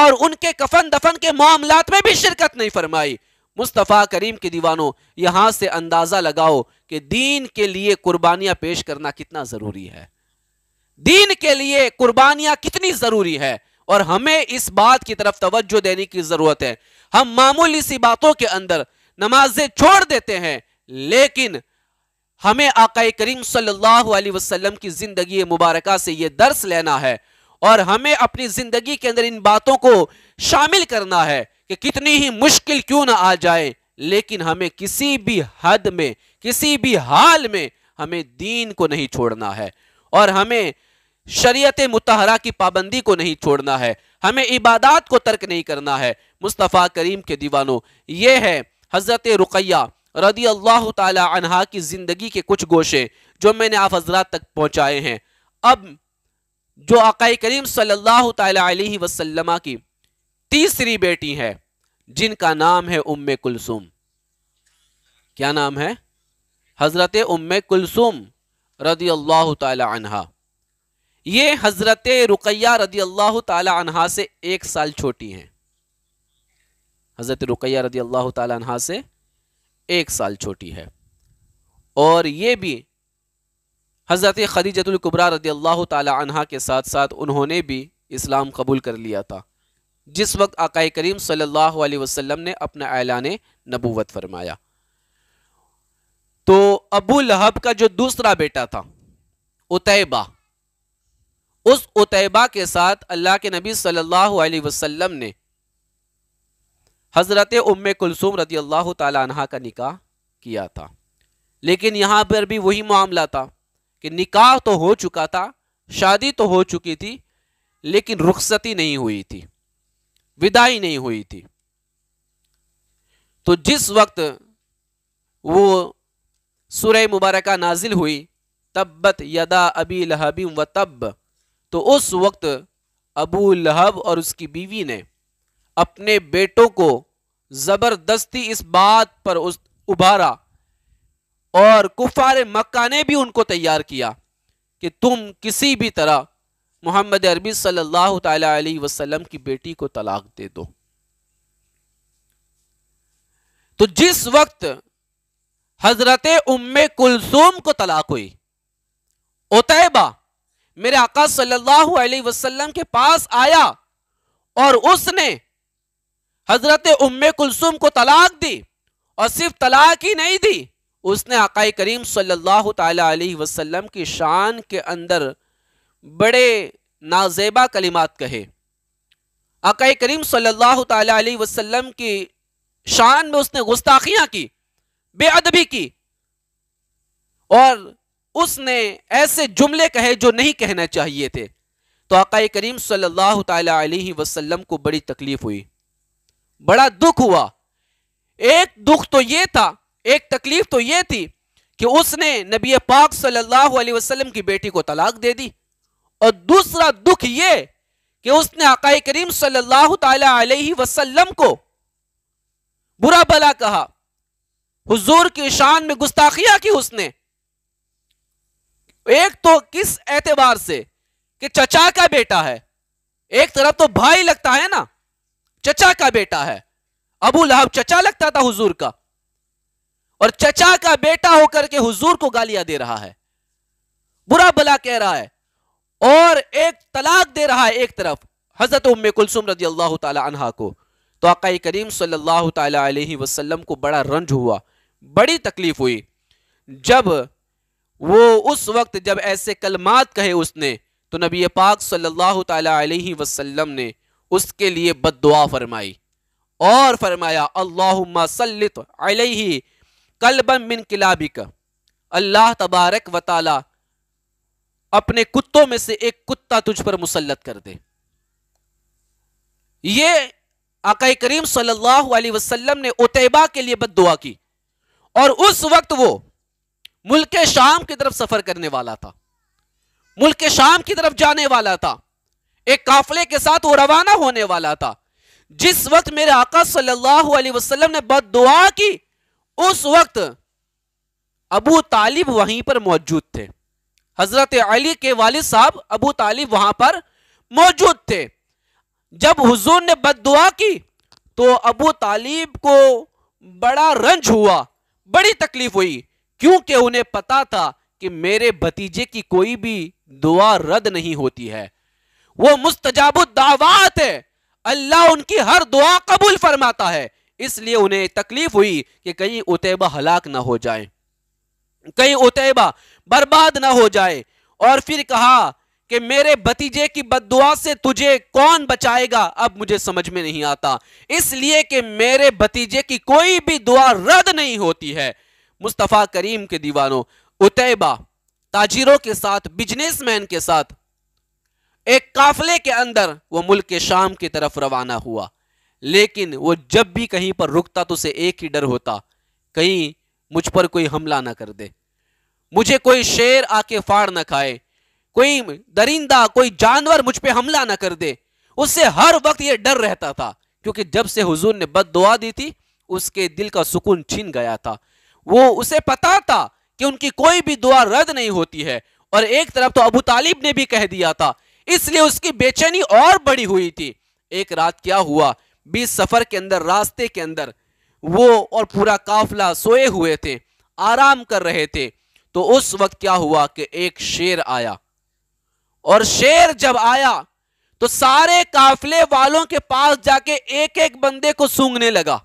और उनके कफन दफन के मामला में भी शिरकत नहीं फरमाई मुस्तफ़ा करीम के दीवानों यहाँ से अंदाज़ा लगाओ कि दीन के लिए कुर्बानियां पेश करना कितना ज़रूरी है दीन के लिए कुर्बानियां कितनी ज़रूरी है और हमें इस बात की तरफ तवज्जो देने की ज़रूरत है हम मामूली सी बातों के अंदर नमाजें छोड़ देते हैं लेकिन हमें आकाई करीम सल्लल्लाहु अलैहि वसल्लम की ज़िंदगी मुबारक से यह दर्स लेना है और हमें अपनी जिंदगी के अंदर इन बातों को शामिल करना है कि कितनी ही मुश्किल क्यों ना आ जाए लेकिन हमें किसी भी हद में किसी भी हाल में हमें दीन को नहीं छोड़ना है और हमें शरीयत मुतहरा की पाबंदी को नहीं छोड़ना है हमें इबादत को तर्क नहीं करना है मुस्तफ़ा करीम के दीवानों ये है हज़रत रुकैया रदी अल्लाह तहा की ज़िंदगी के कुछ गोशे जो मैंने आप हजरात तक पहुँचाए हैं अब जो अकाई करीम सल्लल्लाहु अलैहि वसल्लम की तीसरी बेटी है जिनका नाम है उम्म कुलसुम क्या नाम है हज़रत उम्म कुलसुम रदी अल्लाह तहा ये हज़रत रुकैया रदी अल्लाह तहा से एक साल छोटी हैं हज़रत रुकैया रदी अल्लाह तहा से एक साल छोटी है और ये भी हज़रत खदीजतुल्कुबरा रदी अल्लाह तह के साथ साथ उन्होंने भी इस्लाम कबूल कर लिया था जिस वक्त आकाए करीम सल्ला वसलम ने अपना ऐलान नबूवत फरमाया तो अबू लहब का जो दूसरा बेटा था उतैबा उस उतैबा के साथ अल्लाह के नबी सल्लल्लाहु अलैहि वसल्लम ने हज़रत उम्म कुलसूम रदी अल्लाह तह का निकाह किया था लेकिन यहाँ पर भी वही मामला था कि निकाह तो हो चुका था शादी तो हो चुकी थी लेकिन रुखसती नहीं हुई थी विदाई नहीं हुई थी तो जिस वक्त वो सुरह मुबारक नाजिल हुई तब्बत यदा अबी लहबी व तब तो उस वक्त अबू लहब और उसकी बीवी ने अपने बेटों को ज़बरदस्ती इस बात पर उस उभारा और कुफार मक्का ने भी उनको तैयार किया कि तुम किसी भी तरह मोहम्मद अरबी सल्लल्लाहु अलैहि वसल्लम की बेटी को तलाक दे दो तो जिस वक्त हजरत उम्म कुलसूम को तलाक हुई ओतैबा मेरे आका सल्लल्लाहु अलैहि वसल्लम के पास आया और उसने हजरत उम्म कुलसूम को तलाक दी और सिर्फ तलाक ही नहीं दी उसने अकाय करीम सल्लल्लाहु सल्ला वसल्लम की शान के अंदर बड़े नाजेबा कलिमात कहे अकाय करीम सल्लल्लाहु सल्ला वसल्लम की शान में उसने गुस्ताखियाँ की बेअदबी की और उसने ऐसे जुमले कहे जो नहीं कहना चाहिए थे तो अकाय करीम सल्लल्लाहु सल्ला वसल्लम को बड़ी तकलीफ़ हुई बड़ा दुख हुआ एक दुख तो ये था एक तकलीफ तो यह थी कि उसने नबी पाक सल्लल्लाहु अलैहि वसल्लम की बेटी को तलाक दे दी और दूसरा दुख यह कि उसने अकाई करीम सल्लल्लाहु अलैहि वसल्लम को बुरा भला कहा हुजूर की शान में गुस्ताखिया की उसने एक तो किस एतबार से कि चचा का बेटा है एक तरफ तो भाई लगता है ना चचा का बेटा है अबू लहब चचा लगता था हुजूर का और चचा का बेटा होकर के हुजूर को गालियां दे रहा है बुरा भला कह रहा है और एक तलाक दे रहा है एक तरफ हजरत उम्मे कुलसुम रजी अल्लाह तहा को तो अकाई करीम सल्लल्लाहु अलैहि वसल्लम को बड़ा रंज हुआ बड़ी तकलीफ हुई जब वो उस वक्त जब ऐसे कलमात कहे उसने तो नबी पाक सल्लल्लाहु अलैहि वसल्लम ने उसके लिए बद फरमाई और फरमाया अल्लाह सल्लित अलैहि कलबन मिन किलाबिक अल्लाह तबारक व अपने कुत्तों में से एक कुत्ता तुझ पर मुसलत कर दे ये आकाई करीम सल्लल्लाहु अलैहि वसल्लम ने उतैबा के लिए बद दुआ की और उस वक्त वो मुल्क शाम की तरफ सफर करने वाला था मुल्क शाम की तरफ जाने वाला था एक काफले के साथ वो रवाना होने वाला था जिस वक्त मेरे आका सल्लल्लाहु अलैहि वसल्लम ने बद दुआ की उस वक्त अबू तालिब वहीं पर मौजूद थे हजरत अली के वालिद साहब अबू तालिब वहां पर मौजूद थे जब हुजूर ने बद की तो अबू तालिब को बड़ा रंज हुआ बड़ी तकलीफ हुई क्योंकि उन्हें पता था कि मेरे भतीजे की कोई भी दुआ रद्द नहीं होती है वो मुस्तजाबुद दावात है अल्लाह उनकी हर दुआ कबूल फरमाता है इसलिए उन्हें तकलीफ हुई कि कहीं उतैबा हलाक ना हो जाए कहीं उतैबा बर्बाद ना हो जाए और फिर कहा कि मेरे भतीजे की बदुआ से तुझे कौन बचाएगा अब मुझे समझ में नहीं आता इसलिए कि मेरे भतीजे की कोई भी दुआ रद्द नहीं होती है मुस्तफ़ा करीम के दीवानों उतैबा ताजिरों के साथ बिजनेसमैन के साथ एक काफले के अंदर वो मुल्क के शाम की तरफ रवाना हुआ लेकिन वो जब भी कहीं पर रुकता तो उसे एक ही डर होता कहीं मुझ पर कोई हमला ना कर दे मुझे कोई शेर आके फाड़ ना खाए कोई दरिंदा कोई जानवर मुझ पर हमला ना कर दे उससे हर वक्त यह डर रहता था क्योंकि जब से हुजूर ने बद दुआ दी थी उसके दिल का सुकून छीन गया था वो उसे पता था कि उनकी कोई भी दुआ रद्द नहीं होती है और एक तरफ तो अबू तालिब ने भी कह दिया था इसलिए उसकी बेचैनी और बड़ी हुई थी एक रात क्या हुआ बीस सफ़र के अंदर रास्ते के अंदर वो और पूरा काफिला सोए हुए थे आराम कर रहे थे तो उस वक्त क्या हुआ कि एक शेर आया और शेर जब आया तो सारे काफिले वालों के पास जाके एक एक बंदे को सूंघने लगा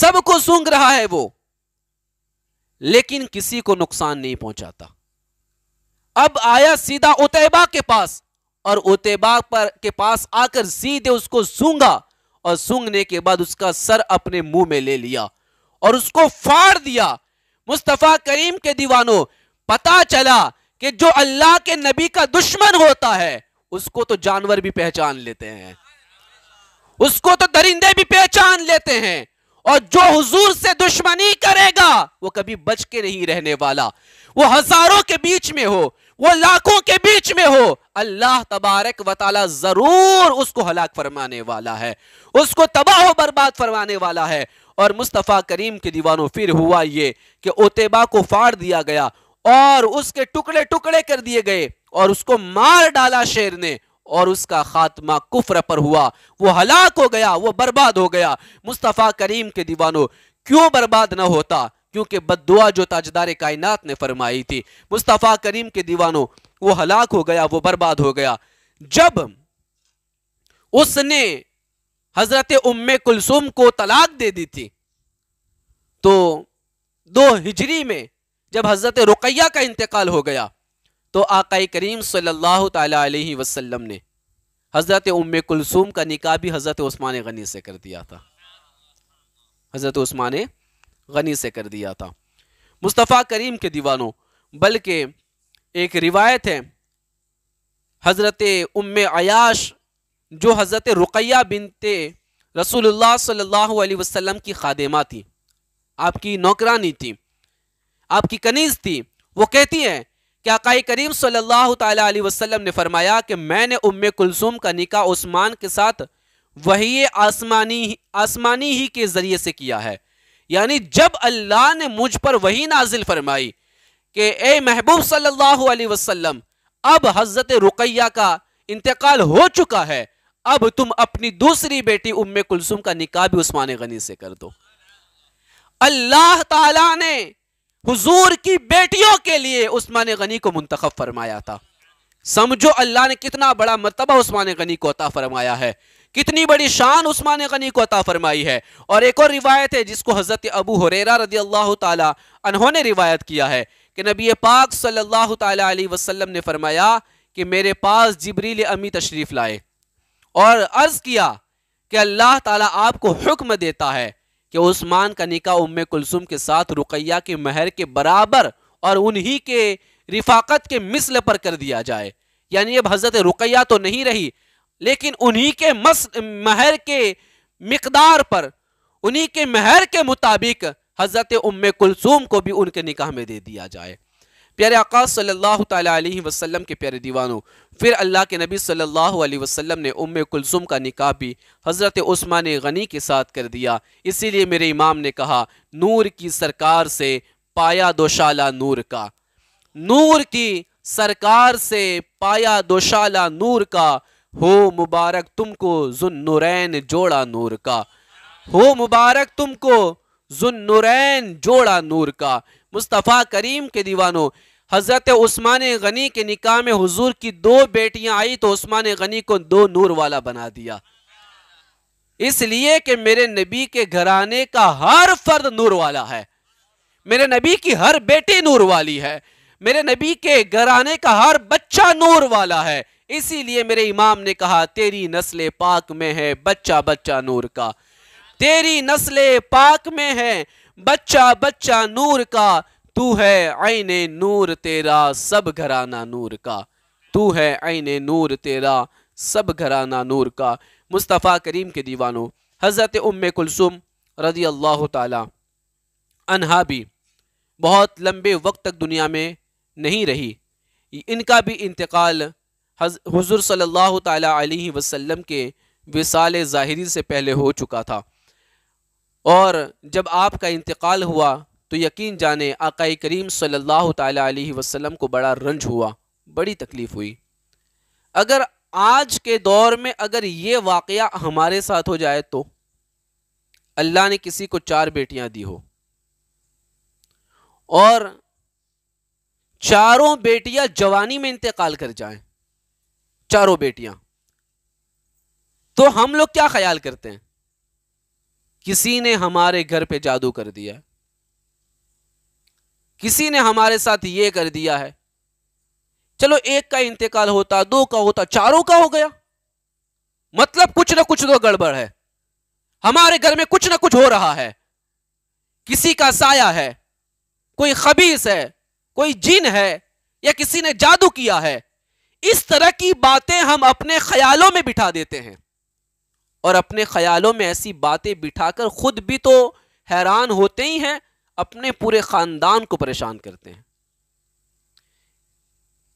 सबको सूंघ रहा है वो लेकिन किसी को नुकसान नहीं पहुंचाता अब आया सीधा उतैबा के पास और ओतेबाग पर के पास आकर सीधे उसको सूंगा और सूंघने के बाद उसका सर अपने मुंह में ले लिया और उसको फाड़ दिया मुस्तफ़ा करीम के दीवानों पता चला कि जो अल्लाह के नबी का दुश्मन होता है उसको तो जानवर भी पहचान लेते हैं उसको तो दरिंदे भी पहचान लेते हैं और जो हुजूर से दुश्मनी करेगा वो कभी बच के नहीं रहने वाला वो हजारों के बीच में हो वो लाखों के बीच में हो अल्लाह तबारक वाली जरूर उसको हलाक फरमाने वाला है उसको तबाह बर्बाद फरमाने वाला है और मुस्तफ़ा करीम के दीवानों फिर हुआ ये कि ओतेबा को फाड़ दिया गया और उसके टुकड़े टुकड़े कर दिए गए और उसको मार डाला शेर ने और उसका खात्मा कुफर पर हुआ वो हलाक हो गया वो बर्बाद हो गया मुस्तफ़ा करीम के दीवानों क्यों बर्बाद ना होता क्योंकि बददुआ जो ताजदार कायनात ने फरमाई थी मुस्तफ़ा करीम के दीवानों वो हलाक हो गया वो बर्बाद हो गया जब उसने हजरत उम्म कुलसुम को तलाक दे दी थी तो दो हिजरी में जब हजरत रुकैया का इंतकाल हो गया तो आकाई करीम सल्लल्लाहु अलैहि वसल्लम ने हज़रत उम्म कुलसूम का निकाह भी हज़रत उस्मान गनी से कर दिया था हज़रत उस्मान गनी से कर दिया था मुस्तफ़ा करीम के दीवानों बल्कि एक रिवायत है हज़रत उम अयाश जो हज़रत रुकैया बिनते रसूलुल्लाह सल्लल्लाहु अलैहि वसल्लम की खादिमा थी आपकी नौकरानी थी आपकी कनीज़ थी वो कहती है कि अकाई करीम सल्लल्लाहु सल्ला वसल्लम ने फरमाया कि मैंने उम कुलसुम का निका उस्मान के साथ वही आसमानी आसमानी ही के ज़रिए से किया है यानी जब अल्लाह ने मुझ पर वही नाजिल फरमाई कि ए महबूब सल्लल्लाहु अलैहि वसल्लम अब हज़रत रुकैया का इंतकाल हो चुका है अब तुम अपनी दूसरी बेटी उम्म कुलसुम का निकाह भी उस्मान गनी से कर दो अल्लाह ताला ने हुजूर की बेटियों के लिए उस्मान गनी को मुंतखब फरमाया था समझो अल्लाह ने कितना बड़ा मरतबा उस्मान गनी को अता फरमाया है कितनी बड़ी शान उस्मान गनी को अता फरमाई है और एक और रिवायत है जिसको हज़रत अबू हुरेरा रदी अल्लाह तहों ने रिवायत किया है कि नबी पाक सल्लल्लाहु अलैहि वसल्लम ने फरमाया कि मेरे पास जबरील अमी तशरीफ़ लाए और अर्ज़ किया कि अल्लाह ताला आपको हुक्म देता है कि उस्मान का निका उम कुलसुम के साथ रुकैया के महर के बराबर और उन्हीं के रिफाकत के मिसल पर कर दिया जाए यानी अब हज़रत रुकैया तो नहीं रही लेकिन उन्हीं के मस महर के मकदार पर उन्हीं के महर के मुताबिक हज़रत उम कुलसूम को भी उनके निकाह में दे दिया जाए प्यारे आकाश सल्लल्लाहु अलैहि वसल्लम के प्यारे दीवानों फिर अल्लाह के नबी सल्लल्लाहु अलैहि वसल्लम ने उम कुलसुम का निकाह भी हज़रत उस्मान गनी के साथ कर दिया इसीलिए मेरे इमाम ने कहा नूर की सरकार से पाया दोशाला नूर का नूर की सरकार से पाया दोशाला नूर का हो मुबारक तुमको जुन नूरैन जोड़ा नूर का हो मुबारक तुमको जुन नूरैन जोड़ा नूर का मुस्तफ़ा करीम के दीवानों हज़रत उस्मान गनी के निकाह में हुजूर की दो बेटियां आई तो उस्मान गनी को दो नूर वाला बना दिया इसलिए कि मेरे नबी के घराने का हर फर्द नूर वाला है मेरे नबी की हर बेटी नूर वाली है मेरे नबी के घराने का हर बच्चा नूर वाला है इसीलिए मेरे इमाम ने कहा तेरी नस्ल पाक में है बच्चा बच्चा नूर का तेरी नस्ल पाक में है बच्चा बच्चा नूर का तू है आईने नूर तेरा सब घराना नूर का तू है आईने नूर तेरा सब घराना नूर का मुस्तफ़ा करीम के दीवानों हज़रत उम कुलसुम रजी अल्लाह तहा भी बहुत लंबे वक्त तक दुनिया में नहीं रही इनका भी इंतकाल हुजूर सल्लल्लाहु अलैहि वसल्लम के विसाल ज़ाहरी से पहले हो चुका था और जब आपका इंतकाल हुआ तो यकीन जाने आकाई करीम सल्लल्लाहु अलैहि वसल्लम को बड़ा रंज हुआ बड़ी तकलीफ़ हुई अगर आज के दौर में अगर ये वाक़ हमारे साथ हो जाए तो अल्लाह ने किसी को चार बेटियां दी हो और चारों बेटियां जवानी में इंतकाल कर जाएं चारों बेटियां तो हम लोग क्या ख्याल करते हैं किसी ने हमारे घर पे जादू कर दिया किसी ने हमारे साथ ये कर दिया है चलो एक का इंतकाल होता दो का होता चारों का हो गया मतलब कुछ ना कुछ तो गड़बड़ है हमारे घर में कुछ ना कुछ हो रहा है किसी का साया है कोई खबीस है कोई जिन है या किसी ने जादू किया है इस तरह की बातें हम अपने ख्यालों में बिठा देते हैं और अपने ख्यालों में ऐसी बातें बिठाकर खुद भी तो हैरान होते ही हैं अपने पूरे खानदान को परेशान करते हैं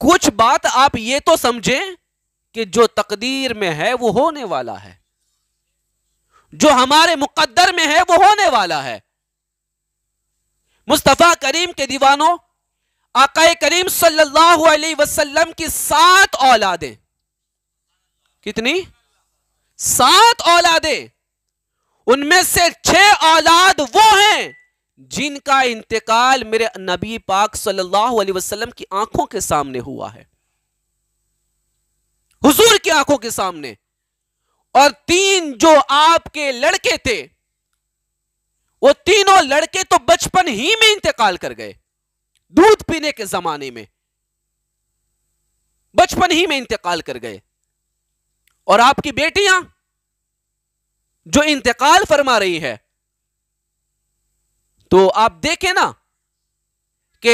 कुछ बात आप ये तो समझें कि जो तकदीर में है वो होने वाला है जो हमारे मुकद्दर में है वो होने वाला है मुस्तफ़ा करीम के दीवानों आकाए करीम सल्लल्लाहु अलैहि वसल्लम की सात औलादें कितनी सात औलादें उनमें से छह औलाद वो हैं जिनका इंतकाल मेरे नबी पाक सल्लल्लाहु अलैहि वसल्लम की आंखों के सामने हुआ है हुजूर की आंखों के सामने और तीन जो आपके लड़के थे वो तीनों लड़के तो बचपन ही में इंतकाल कर गए दूध पीने के जमाने में बचपन ही में इंतकाल कर गए और आपकी बेटियां जो इंतकाल फरमा रही है तो आप देखें ना कि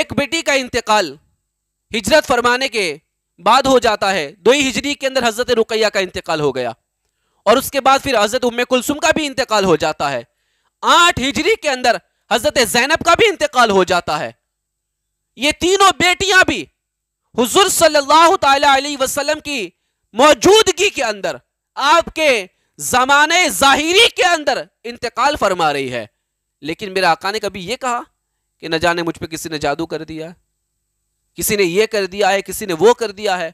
एक बेटी का इंतकाल हिजरत फरमाने के बाद हो जाता है दो ही हिजरी के अंदर हजरत रुकैया का इंतकाल हो गया और उसके बाद फिर हजरत उम्म कुलसुम का भी इंतकाल हो जाता है आठ हिजरी के अंदर हजरत जैनब का भी इंतकाल हो जाता है ये तीनों बेटियां भी हुजूर सल्लल्लाहु अलैहि वसल्लम की मौजूदगी के अंदर आपके जमाने जाहिरी के अंदर इंतकाल फरमा रही है लेकिन मेरे आका ने कभी यह कहा कि न जाने मुझ पर किसी ने जादू कर दिया किसी ने यह कर दिया है किसी ने वो कर दिया है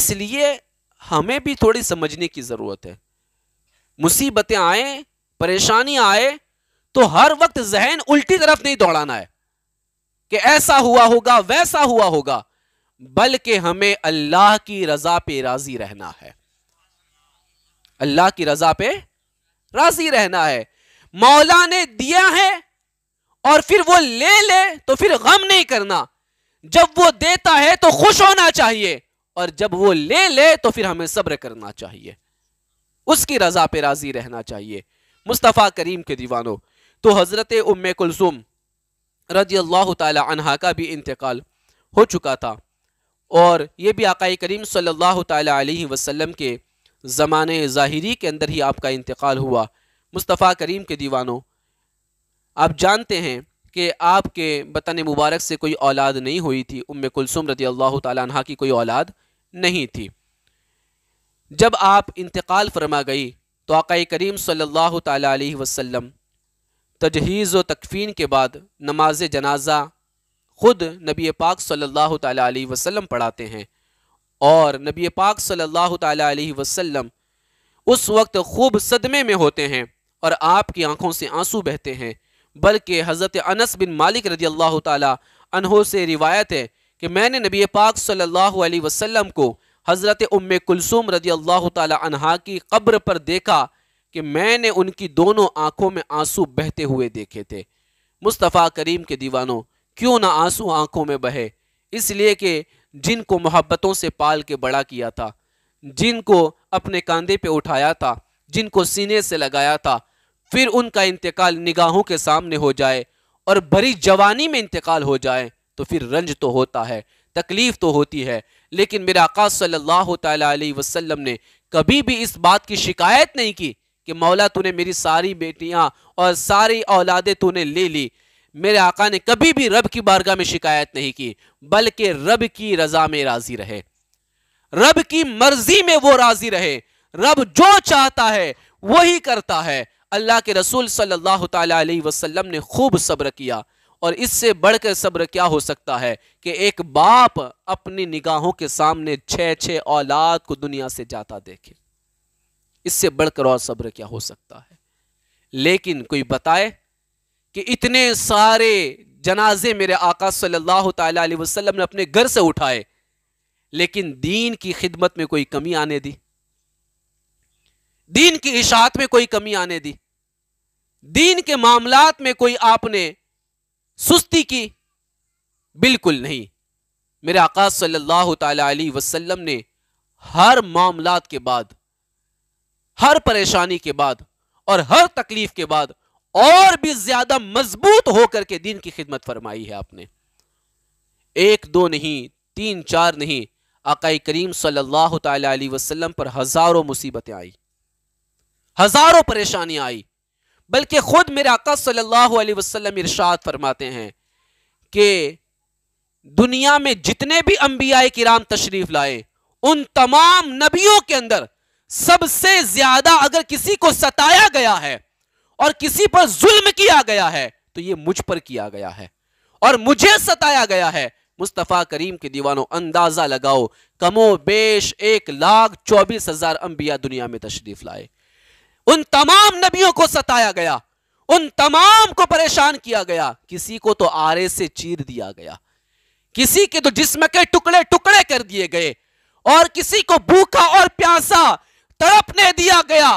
इसलिए हमें भी थोड़ी समझने की ज़रूरत है मुसीबतें आए परेशानी आए तो हर वक्त जहन उल्टी तरफ नहीं दौड़ाना है कि ऐसा हुआ होगा वैसा हुआ होगा बल्कि हमें अल्लाह की रजा पे राजी रहना है अल्लाह की रजा पे राजी रहना है मौला ने दिया है और फिर वो ले ले तो फिर गम नहीं करना जब वो देता है तो खुश होना चाहिए और जब वो ले ले तो फिर हमें सब्र करना चाहिए उसकी रजा पे राजी रहना चाहिए मुस्तफ़ा करीम के दीवानों तो हज़रत उम कुलसुम रजी अल्लाह तहा का भी इंतकाल हो चुका था और ये भी आकाई करीम सल्लल्लाहु अलैहि वसल्लम के ज़माने ज़ाहिरी के अंदर ही आपका इंतकाल हुआ मुस्तफ़ा करीम के दीवानों आप जानते हैं कि आपके बतन मुबारक से कोई औलाद नहीं हुई थी उम कुलसुम रजी अल्लाह तह की कोई औलाद नहीं थी जब आप इंतकाल फरमा गई तो आकाई करीम सल्लल्लाहु अलैहि वसल्लम तजहीज़ व तकफीन के बाद नमाज जनाजा ख़ुद नबी पाक सल्लल्लाहु अलैहि वसल्लम पढ़ाते हैं और नबी पाक सल्लल्लाहु अलैहि वसल्लम उस वक्त खूब सदमे में होते हैं और आपकी आंखों से आंसू बहते हैं बल्कि हज़रत अनस बिन मालिक रजी अल्लाह तहों से रिवायत है कि मैंने नबी पाक सल्लल्लाहु अलैहि वसल्लम को हज़रत उम कुलसुम रजी अल्लाह तहा की कब्र पर देखा कि मैंने उनकी दोनों आंखों में आंसू बहते हुए देखे थे मुस्तफ़ा करीम के दीवानों क्यों ना आंसू आंखों में बहे इसलिए कि जिनको मोहब्बतों से पाल के बड़ा किया था जिनको अपने कंधे पे उठाया था जिनको सीने से लगाया था फिर उनका इंतकाल निगाहों के सामने हो जाए और बड़ी जवानी में इंतकाल हो जाए तो फिर रंज तो होता है तकलीफ़ तो होती है लेकिन मेरा आकाश सल्लल्लाहु अलैहि वसल्लम ने कभी भी इस बात की शिकायत नहीं की कि मौला तूने मेरी सारी बेटियां और सारी औलादें तूने ले ली मेरे आका ने कभी भी रब की बारगाह में शिकायत नहीं की बल्कि रब की रजा में राजी रहे रब की मर्जी में वो राजी रहे रब जो चाहता है वही करता है अल्लाह के रसूल सल्लल्लाहु अलैहि वसल्लम ने खूब सब्र किया और इससे बढ़कर सब्र क्या हो सकता है कि एक बाप अपनी निगाहों के सामने छः छः औलाद को दुनिया से जाता देखे इससे बढ़कर और सब्र क्या हो सकता है लेकिन कोई बताए कि इतने सारे जनाजे मेरे आकाश सल्लल्लाहु अलैहि वसल्लम ने अपने घर से उठाए लेकिन दीन की खिदमत में कोई कमी आने दी दीन की इशात में कोई कमी आने दी दीन के मामलात में कोई आपने सुस्ती की बिल्कुल नहीं मेरे आकाश सल्लल्लाहु अलैहि वसल्लम ने हर मामलात के बाद हर परेशानी के बाद और हर तकलीफ के बाद और भी ज्यादा मजबूत होकर के दीन की खिदमत फरमाई है आपने एक दो नहीं तीन चार नहीं अकाई करीम सल्लल्लाहु अलैहि वसल्लम पर हजारों मुसीबतें आई हजारों परेशानियां आई बल्कि खुद मेरे आका सल्लल्लाहु अलैहि वसल्लम इरशाद फरमाते हैं कि दुनिया में जितने भी अंबियाए किराम तशरीफ लाए उन तमाम नबियों के अंदर सबसे ज्यादा अगर किसी को सताया गया है और किसी पर जुल्म किया गया है तो ये मुझ पर किया गया है और मुझे सताया गया है मुस्तफ़ा करीम के दीवानों अंदाज़ा लगाओ कमो बेश एक लाख चौबीस हज़ार अंबिया दुनिया में तशरीफ़ लाए उन तमाम नबियों को सताया गया उन तमाम को परेशान किया गया किसी को तो आरे से चीर दिया गया किसी के तो जिस्म के टुकड़े टुकड़े कर दिए गए और किसी को भूखा और प्यासा तड़पने दिया गया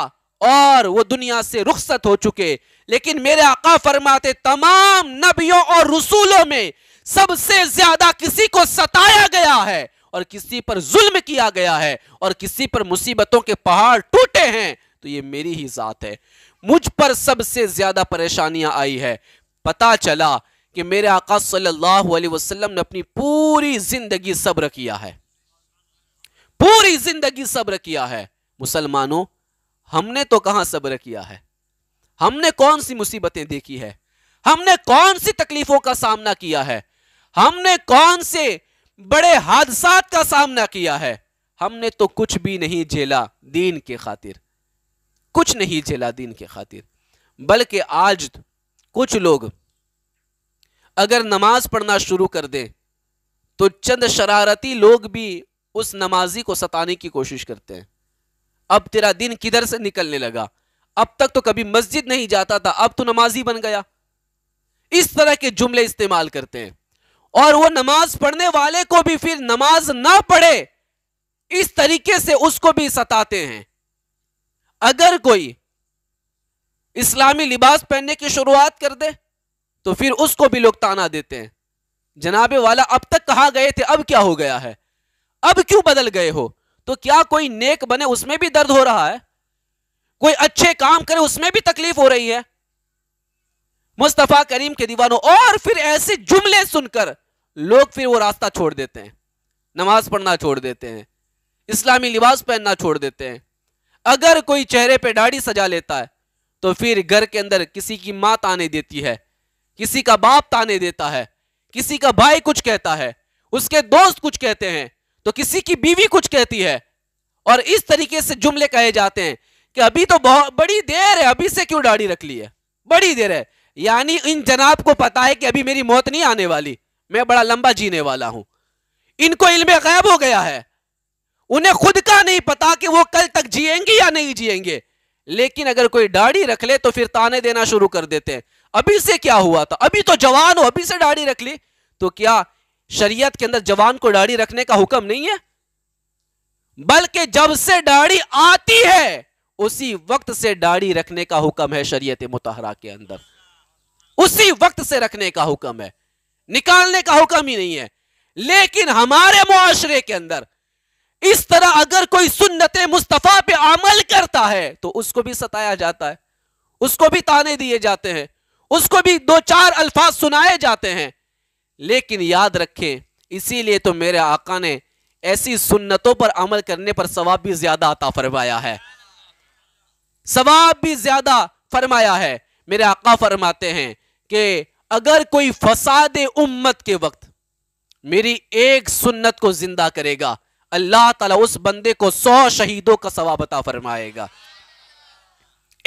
और वो दुनिया से रुखसत हो चुके लेकिन मेरे आका फरमाते तमाम नबियों और रसूलों में सबसे ज्यादा किसी को सताया गया है और किसी पर जुल्म किया गया है और किसी पर मुसीबतों के पहाड़ टूटे हैं तो ये मेरी ही जात है मुझ पर सबसे ज्यादा परेशानियां आई है पता चला कि मेरे आका सल्लल्लाहु अलैहि वसल्लम ने अपनी पूरी जिंदगी सब्र किया है पूरी जिंदगी सब्र किया है मुसलमानों हमने तो कहां सब्र किया है हमने कौन सी मुसीबतें देखी है हमने कौन सी तकलीफों का सामना किया है हमने कौन से बड़े हादसा का सामना किया है हमने तो कुछ भी नहीं झेला दीन के खातिर कुछ नहीं झेला दीन के खातिर बल्कि आज कुछ लोग अगर नमाज पढ़ना शुरू कर दें तो चंद शरारती लोग भी उस नमाजी को सताने की कोशिश करते हैं अब तेरा दिन किधर से निकलने लगा अब तक तो कभी मस्जिद नहीं जाता था अब तो नमाजी बन गया इस तरह के जुमले इस्तेमाल करते हैं और वो नमाज पढ़ने वाले को भी फिर नमाज ना पढ़े इस तरीके से उसको भी सताते हैं अगर कोई इस्लामी लिबास पहनने की शुरुआत कर दे तो फिर उसको भी लोग ताना देते हैं जनाबे वाला अब तक कहा गए थे अब क्या हो गया है अब क्यों बदल गए हो तो क्या कोई नेक बने उसमें भी दर्द हो रहा है कोई अच्छे काम करे उसमें भी तकलीफ हो रही है मुस्तफ़ा करीम के दीवानों और फिर ऐसे जुमले सुनकर लोग फिर वो रास्ता छोड़ देते हैं नमाज पढ़ना छोड़ देते हैं इस्लामी लिबास पहनना छोड़ देते हैं अगर कोई चेहरे पे दाढ़ी सजा लेता है तो फिर घर के अंदर किसी की माँ ताने देती है किसी का बाप ताने देता है किसी का भाई कुछ कहता है उसके दोस्त कुछ कहते हैं तो किसी की बीवी कुछ कहती है और इस तरीके से जुमले कहे जाते हैं कि अभी तो बहुत बड़ी देर है अभी से क्यों दाढ़ी रख ली है बड़ी देर है यानी इन जनाब को पता है कि अभी मेरी मौत नहीं आने वाली मैं बड़ा लंबा जीने वाला हूं इनको इल्म गैब हो गया है उन्हें खुद का नहीं पता कि वो कल तक जिएंगे या नहीं जिएंगे लेकिन अगर कोई दाढ़ी रख ले तो फिर ताने देना शुरू कर देते हैं अभी से क्या हुआ था अभी तो जवान हो अभी से दाढ़ी रख ली तो क्या शरीयत के अंदर जवान को दाढ़ी रखने का हुक्म नहीं है बल्कि जब से दाढ़ी आती है उसी वक्त से दाढ़ी रखने का हुक्म है शरीयत मुतहरा के अंदर उसी वक्त से रखने का हुक्म है निकालने का हुक्म ही नहीं है लेकिन हमारे मुआशरे के अंदर इस तरह अगर कोई सुन्नत मुस्तफ़ा पे अमल करता है तो उसको भी सताया जाता है उसको भी ताने दिए जाते हैं उसको भी दो चार अल्फाज सुनाए जाते हैं लेकिन याद रखें इसीलिए तो मेरे आका ने ऐसी सुन्नतों पर अमल करने पर सवाब भी ज्यादा अता फरमाया है सवाब भी ज्यादा फरमाया है मेरे आका फरमाते हैं कि अगर कोई फसाद उम्मत के वक्त मेरी एक सुन्नत को जिंदा करेगा अल्लाह ताला उस बंदे को सौ शहीदों का सवाब अता फरमाएगा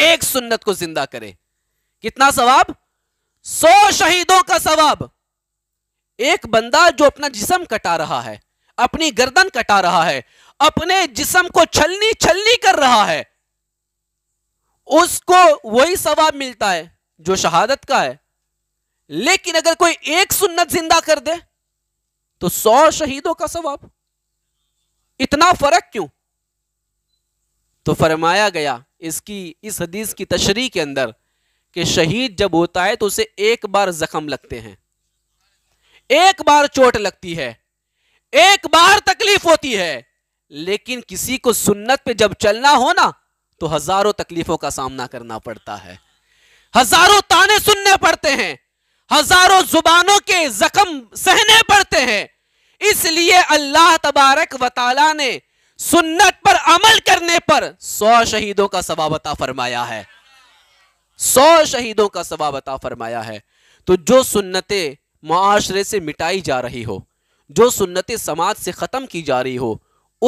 एक सुन्नत को जिंदा करे कितना सवाब सौ शहीदों का सवाब एक बंदा जो अपना जिसम कटा रहा है अपनी गर्दन कटा रहा है अपने जिसम को छलनी छलनी कर रहा है उसको वही सवाब मिलता है जो शहादत का है लेकिन अगर कोई एक सुन्नत जिंदा कर दे तो सौ शहीदों का सवाब इतना फर्क क्यों तो फरमाया गया इसकी इस हदीस की तशरी के अंदर कि शहीद जब होता है तो उसे एक बार जख्म लगते हैं एक बार चोट लगती है एक बार तकलीफ होती है लेकिन किसी को सुन्नत पे जब चलना हो ना तो हजारों तकलीफों का सामना करना पड़ता है हजारों ताने सुनने पड़ते हैं हजारों जुबानों के जख्म सहने पड़ते हैं इसलिए अल्लाह तबारक वताला ने सुन्नत पर अमल करने पर सौ शहीदों का सवाबता फरमाया है सौ शहीदों का सवाबता फरमाया है तो जो सुन्नतें माशरे से मिटाई जा रही हो जो सुन्नत समाज से ख़त्म की जा रही हो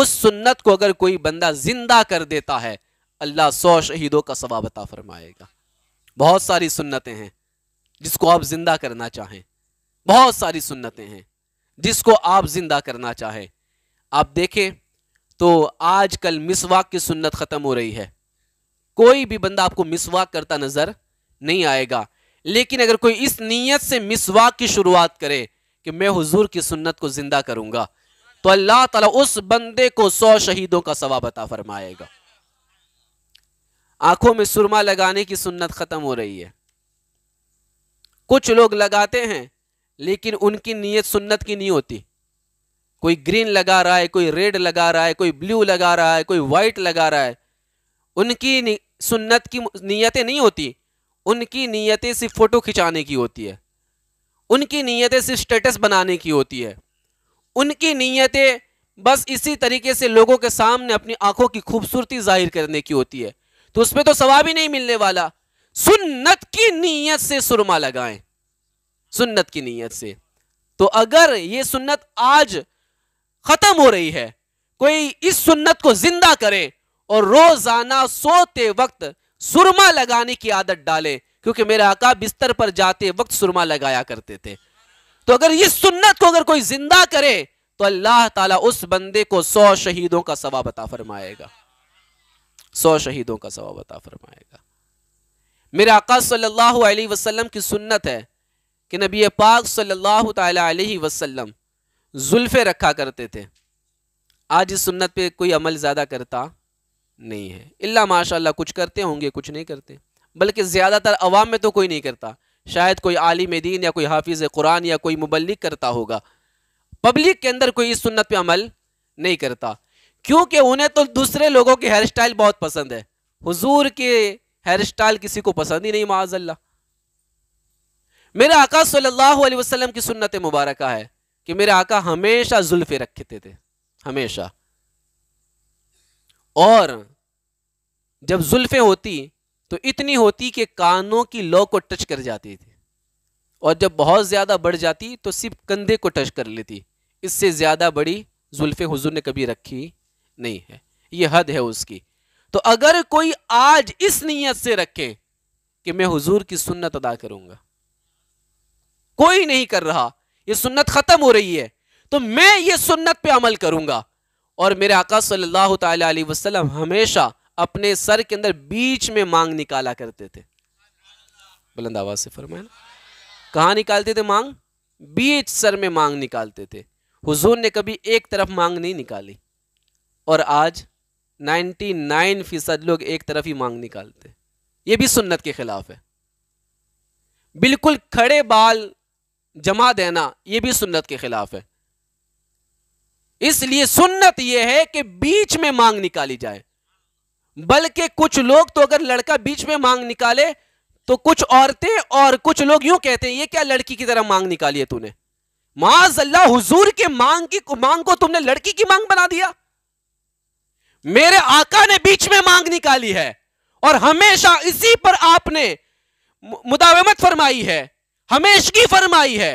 उस सुन्नत को अगर कोई बंदा जिंदा कर देता है अल्लाह सौ शहीदों का सवाब अता फरमाएगा बहुत सारी सुन्नतें हैं जिसको आप जिंदा करना चाहें बहुत सारी सुन्नतें हैं जिसको आप जिंदा करना चाहें आप देखें तो आज कल मिसवाक की सुन्नत ख़त्म हो रही है कोई भी बंदा आपको मिसवाक करता नज़र नहीं आएगा लेकिन अगर कोई इस नीयत से मिसवाक की शुरुआत करे कि मैं हुजूर की सुन्नत को ज़िंदा करूंगा तो अल्लाह ताला उस बंदे को सौ शहीदों का सवाब अता फरमाएगा आंखों में सुरमा लगाने की सुन्नत ख़त्म हो रही है कुछ लोग लगाते हैं लेकिन उनकी नीयत सुन्नत की नहीं होती कोई ग्रीन लगा रहा है कोई रेड लगा रहा है कोई ब्लू लगा रहा है कोई वाइट लगा रहा है उनकी सुन्नत की नीयतें नहीं होती उनकी नीयतें सिर्फ फ़ोटो खिंचाने की होती है उनकी नीयतें सिर्फ स्टेटस बनाने की होती है उनकी नीयतें बस इसी तरीके से लोगों के सामने अपनी आंखों की खूबसूरती जाहिर करने की होती है तो उसमें तो सवाब ही नहीं मिलने वाला सुन्नत की नीयत से सुरमा लगाए सुन्नत की नीयत से तो अगर ये सुन्नत आज ख़त्म हो रही है कोई इस सुन्नत को ज़िंदा करे और रोज़ाना सोते वक्त सुरमा लगाने की आदत डालें क्योंकि मेरे आका बिस्तर पर जाते वक्त सुरमा लगाया करते थे तो अगर ये सुन्नत को अगर कोई जिंदा करे तो अल्लाह ताला उस बंदे को सौ शहीदों का सवाब अता फरमाएगा सौ शहीदों का सवाब अता फरमाएगा मेरे आका सल्लल्लाहु अलैहि वसल्लम की सुन्नत है कि नबी पाक सल्लल्लाहु अलैहि वसल्लम जुल्फ़े रखा करते थे आज इस सुन्नत पे कोई अमल ज़्यादा करता नहीं है इल्ला माशाल्लाह कुछ करते होंगे कुछ नहीं करते बल्कि ज़्यादातर अवाम में तो कोई नहीं करता शायद कोई आलिम दीन या कोई हाफिज़ कुरान या कोई मुबलिक करता होगा पब्लिक के अंदर कोई इस सुन्नत पे अमल नहीं करता क्योंकि उन्हें तो दूसरे लोगों के हेयर स्टाइल बहुत पसंद है हुजूर के हेयर स्टाइल किसी को पसंद ही नहीं माजल्ला मेरे आका सल्लल्लाहु अलैहि वसल्लम की सुन्नत मुबारक है कि मेरे आका हमेशा जुल्फ़े रखते थे हमेशा और जब जुल्फे होती तो इतनी होती कि कानों की लौ को टच कर जाती थी और जब बहुत ज़्यादा बढ़ जाती तो सिर्फ कंधे को टच कर लेती इससे ज़्यादा बड़ी जुल्फे हुजूर ने कभी रखी नहीं है यह हद है उसकी तो अगर कोई आज इस नीयत से रखे कि मैं हुजूर की सुन्नत अदा करूंगा कोई नहीं कर रहा यह सुन्नत ख़त्म हो रही है तो मैं ये सुन्नत पे अमल करूंगा और मेरे आका सल्लल्लाहु अलैहि वसल्लम हमेशा अपने सर के अंदर बीच में मांग निकाला करते थे बुलंद आवाज से फरमाया कहा निकालते थे मांग बीच सर में मांग निकालते थे हुजूर ने कभी एक तरफ मांग नहीं निकाली और आज 99 फीसद लोग एक तरफ ही मांग निकालते ये भी सुन्नत के खिलाफ है बिल्कुल खड़े बाल जमा देना ये भी सुन्नत के खिलाफ है इसलिए सुन्नत यह है कि बीच में मांग निकाली जाए बल्कि कुछ लोग तो अगर लड़का बीच में मांग निकाले तो कुछ औरतें और कुछ लोग यूं कहते हैं ये क्या लड़की की तरह मांग निकाली है तूने माज अल्लाह हुजूर के मांग की मांग को तुमने लड़की की मांग बना दिया मेरे आका ने बीच में मांग निकाली है और हमेशा इसी पर आपने मुदावमत फरमाई है हमेशगी फरमाई है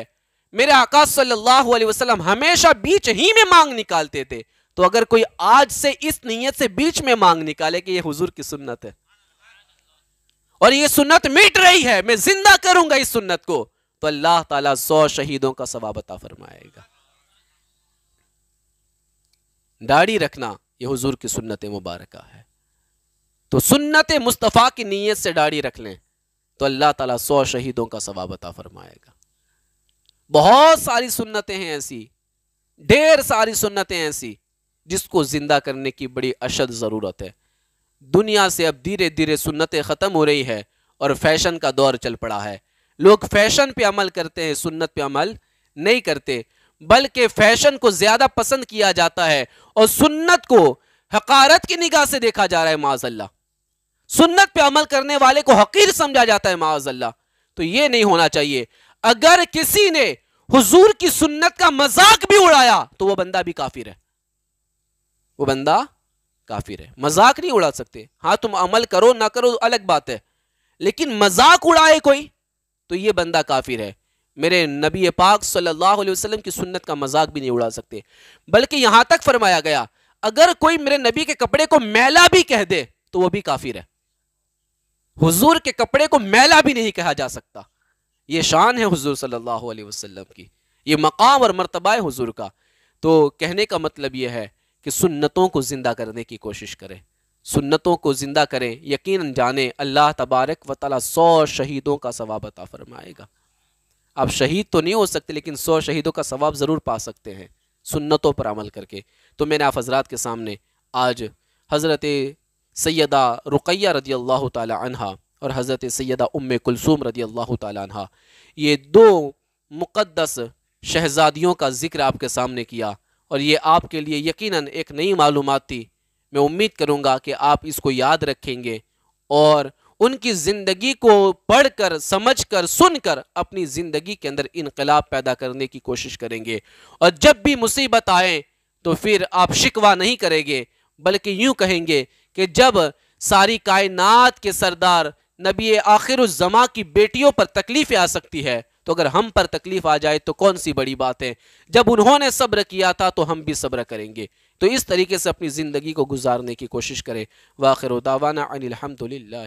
मेरे आकाश सल्लल्लाहु अलैहि वसल्लम हमेशा बीच ही में मांग निकालते थे तो अगर कोई आज से इस नीयत से बीच में मांग निकाले कि ये हुजूर की सुन्नत है और ये सुन्नत मिट रही है मैं जिंदा करूंगा इस सुन्नत को तो अल्लाह ताला सौ शहीदों का सवाबता फरमाएगा दाढ़ी रखना ये हुजूर की सुन्नत मुबारक है तो सुन्नत मुस्तफ़ा की नीयत से दाढ़ी रख लें तो अल्लाह ताला सौ शहीदों का सवाबता फरमाएगा बहुत सारी सुन्नतें हैं ऐसी ढेर सारी सुन्नतें ऐसी जिसको ज़िंदा करने की बड़ी अशद ज़रूरत है दुनिया से अब धीरे धीरे सुन्नतें ख़त्म हो रही है और फैशन का दौर चल पड़ा है लोग फैशन पे अमल करते हैं सुन्नत पे अमल नहीं करते बल्कि फैशन को ज़्यादा पसंद किया जाता है और सुन्नत को हकारत की निगाह से देखा जा रहा है माजल्ला सुन्नत पे अमल करने वाले को हकीर समझा जाता है माजल्ला तो ये नहीं होना चाहिए अगर किसी ने हुजूर की सुन्नत का मजाक भी उड़ाया तो वह बंदा भी काफिर है वो बंदा काफिर है मजाक नहीं उड़ा सकते हाँ तुम अमल करो ना करो अलग बात है लेकिन मजाक उड़ाए कोई तो ये बंदा काफिर है मेरे नबी पाक सल्लल्लाहु अलैहि वसल्लम की सुन्नत का मजाक भी नहीं उड़ा सकते बल्कि यहां तक फरमाया गया अगर कोई मेरे नबी के कपड़े को मैला भी कह दे तो वह भी काफिर है हुजूर के कपड़े को मैला भी नहीं कहा जा सकता ये शान है हुजूर सल्लल्लाहु अलैहि वसल्लम की ये मकाम और मरतबा हुजूर का तो कहने का मतलब यह है कि सुन्नतों को ज़िंदा करने की कोशिश करें सुन्नतों को ज़िंदा करें यकीन जाने अल्लाह तबारक व ताली सौ शहीदों का सवाब अता फरमाएगा आप शहीद तो नहीं हो सकते लेकिन सौ शहीदों का सवाब ज़रूर पा सकते हैं सुन्नतों पर अमल करके तो मैंने आप हजरात के सामने आज हज़रत सैदा रुकैया रदी अल्लाह तहा और हज़रत सैदा उम कुलसूम रदी अल्लाह तहा ये दो मुक़दस शहज़ादियों का ज़िक्र आपके सामने किया और ये आपके लिए यकीनन एक नई मालूम थी मैं उम्मीद करूंगा कि आप इसको याद रखेंगे और उनकी ज़िंदगी को पढ़कर समझकर समझ कर अपनी ज़िंदगी के अंदर इनकलाब पैदा करने की कोशिश करेंगे और जब भी मुसीबत आए तो फिर आप शिकवा नहीं करेंगे बल्कि यूँ कहेंगे कि जब सारी कायनात के सरदार नबी आखिर उस जमा की बेटियों पर तकलीफ़ें आ सकती है तो अगर हम पर तकलीफ आ जाए तो कौन सी बड़ी बात है जब उन्होंने सब्र किया था तो हम भी सब्र करेंगे तो इस तरीके से अपनी ज़िंदगी को गुजारने की कोशिश करें वाखिर दावाना अनिलहमदिल्ला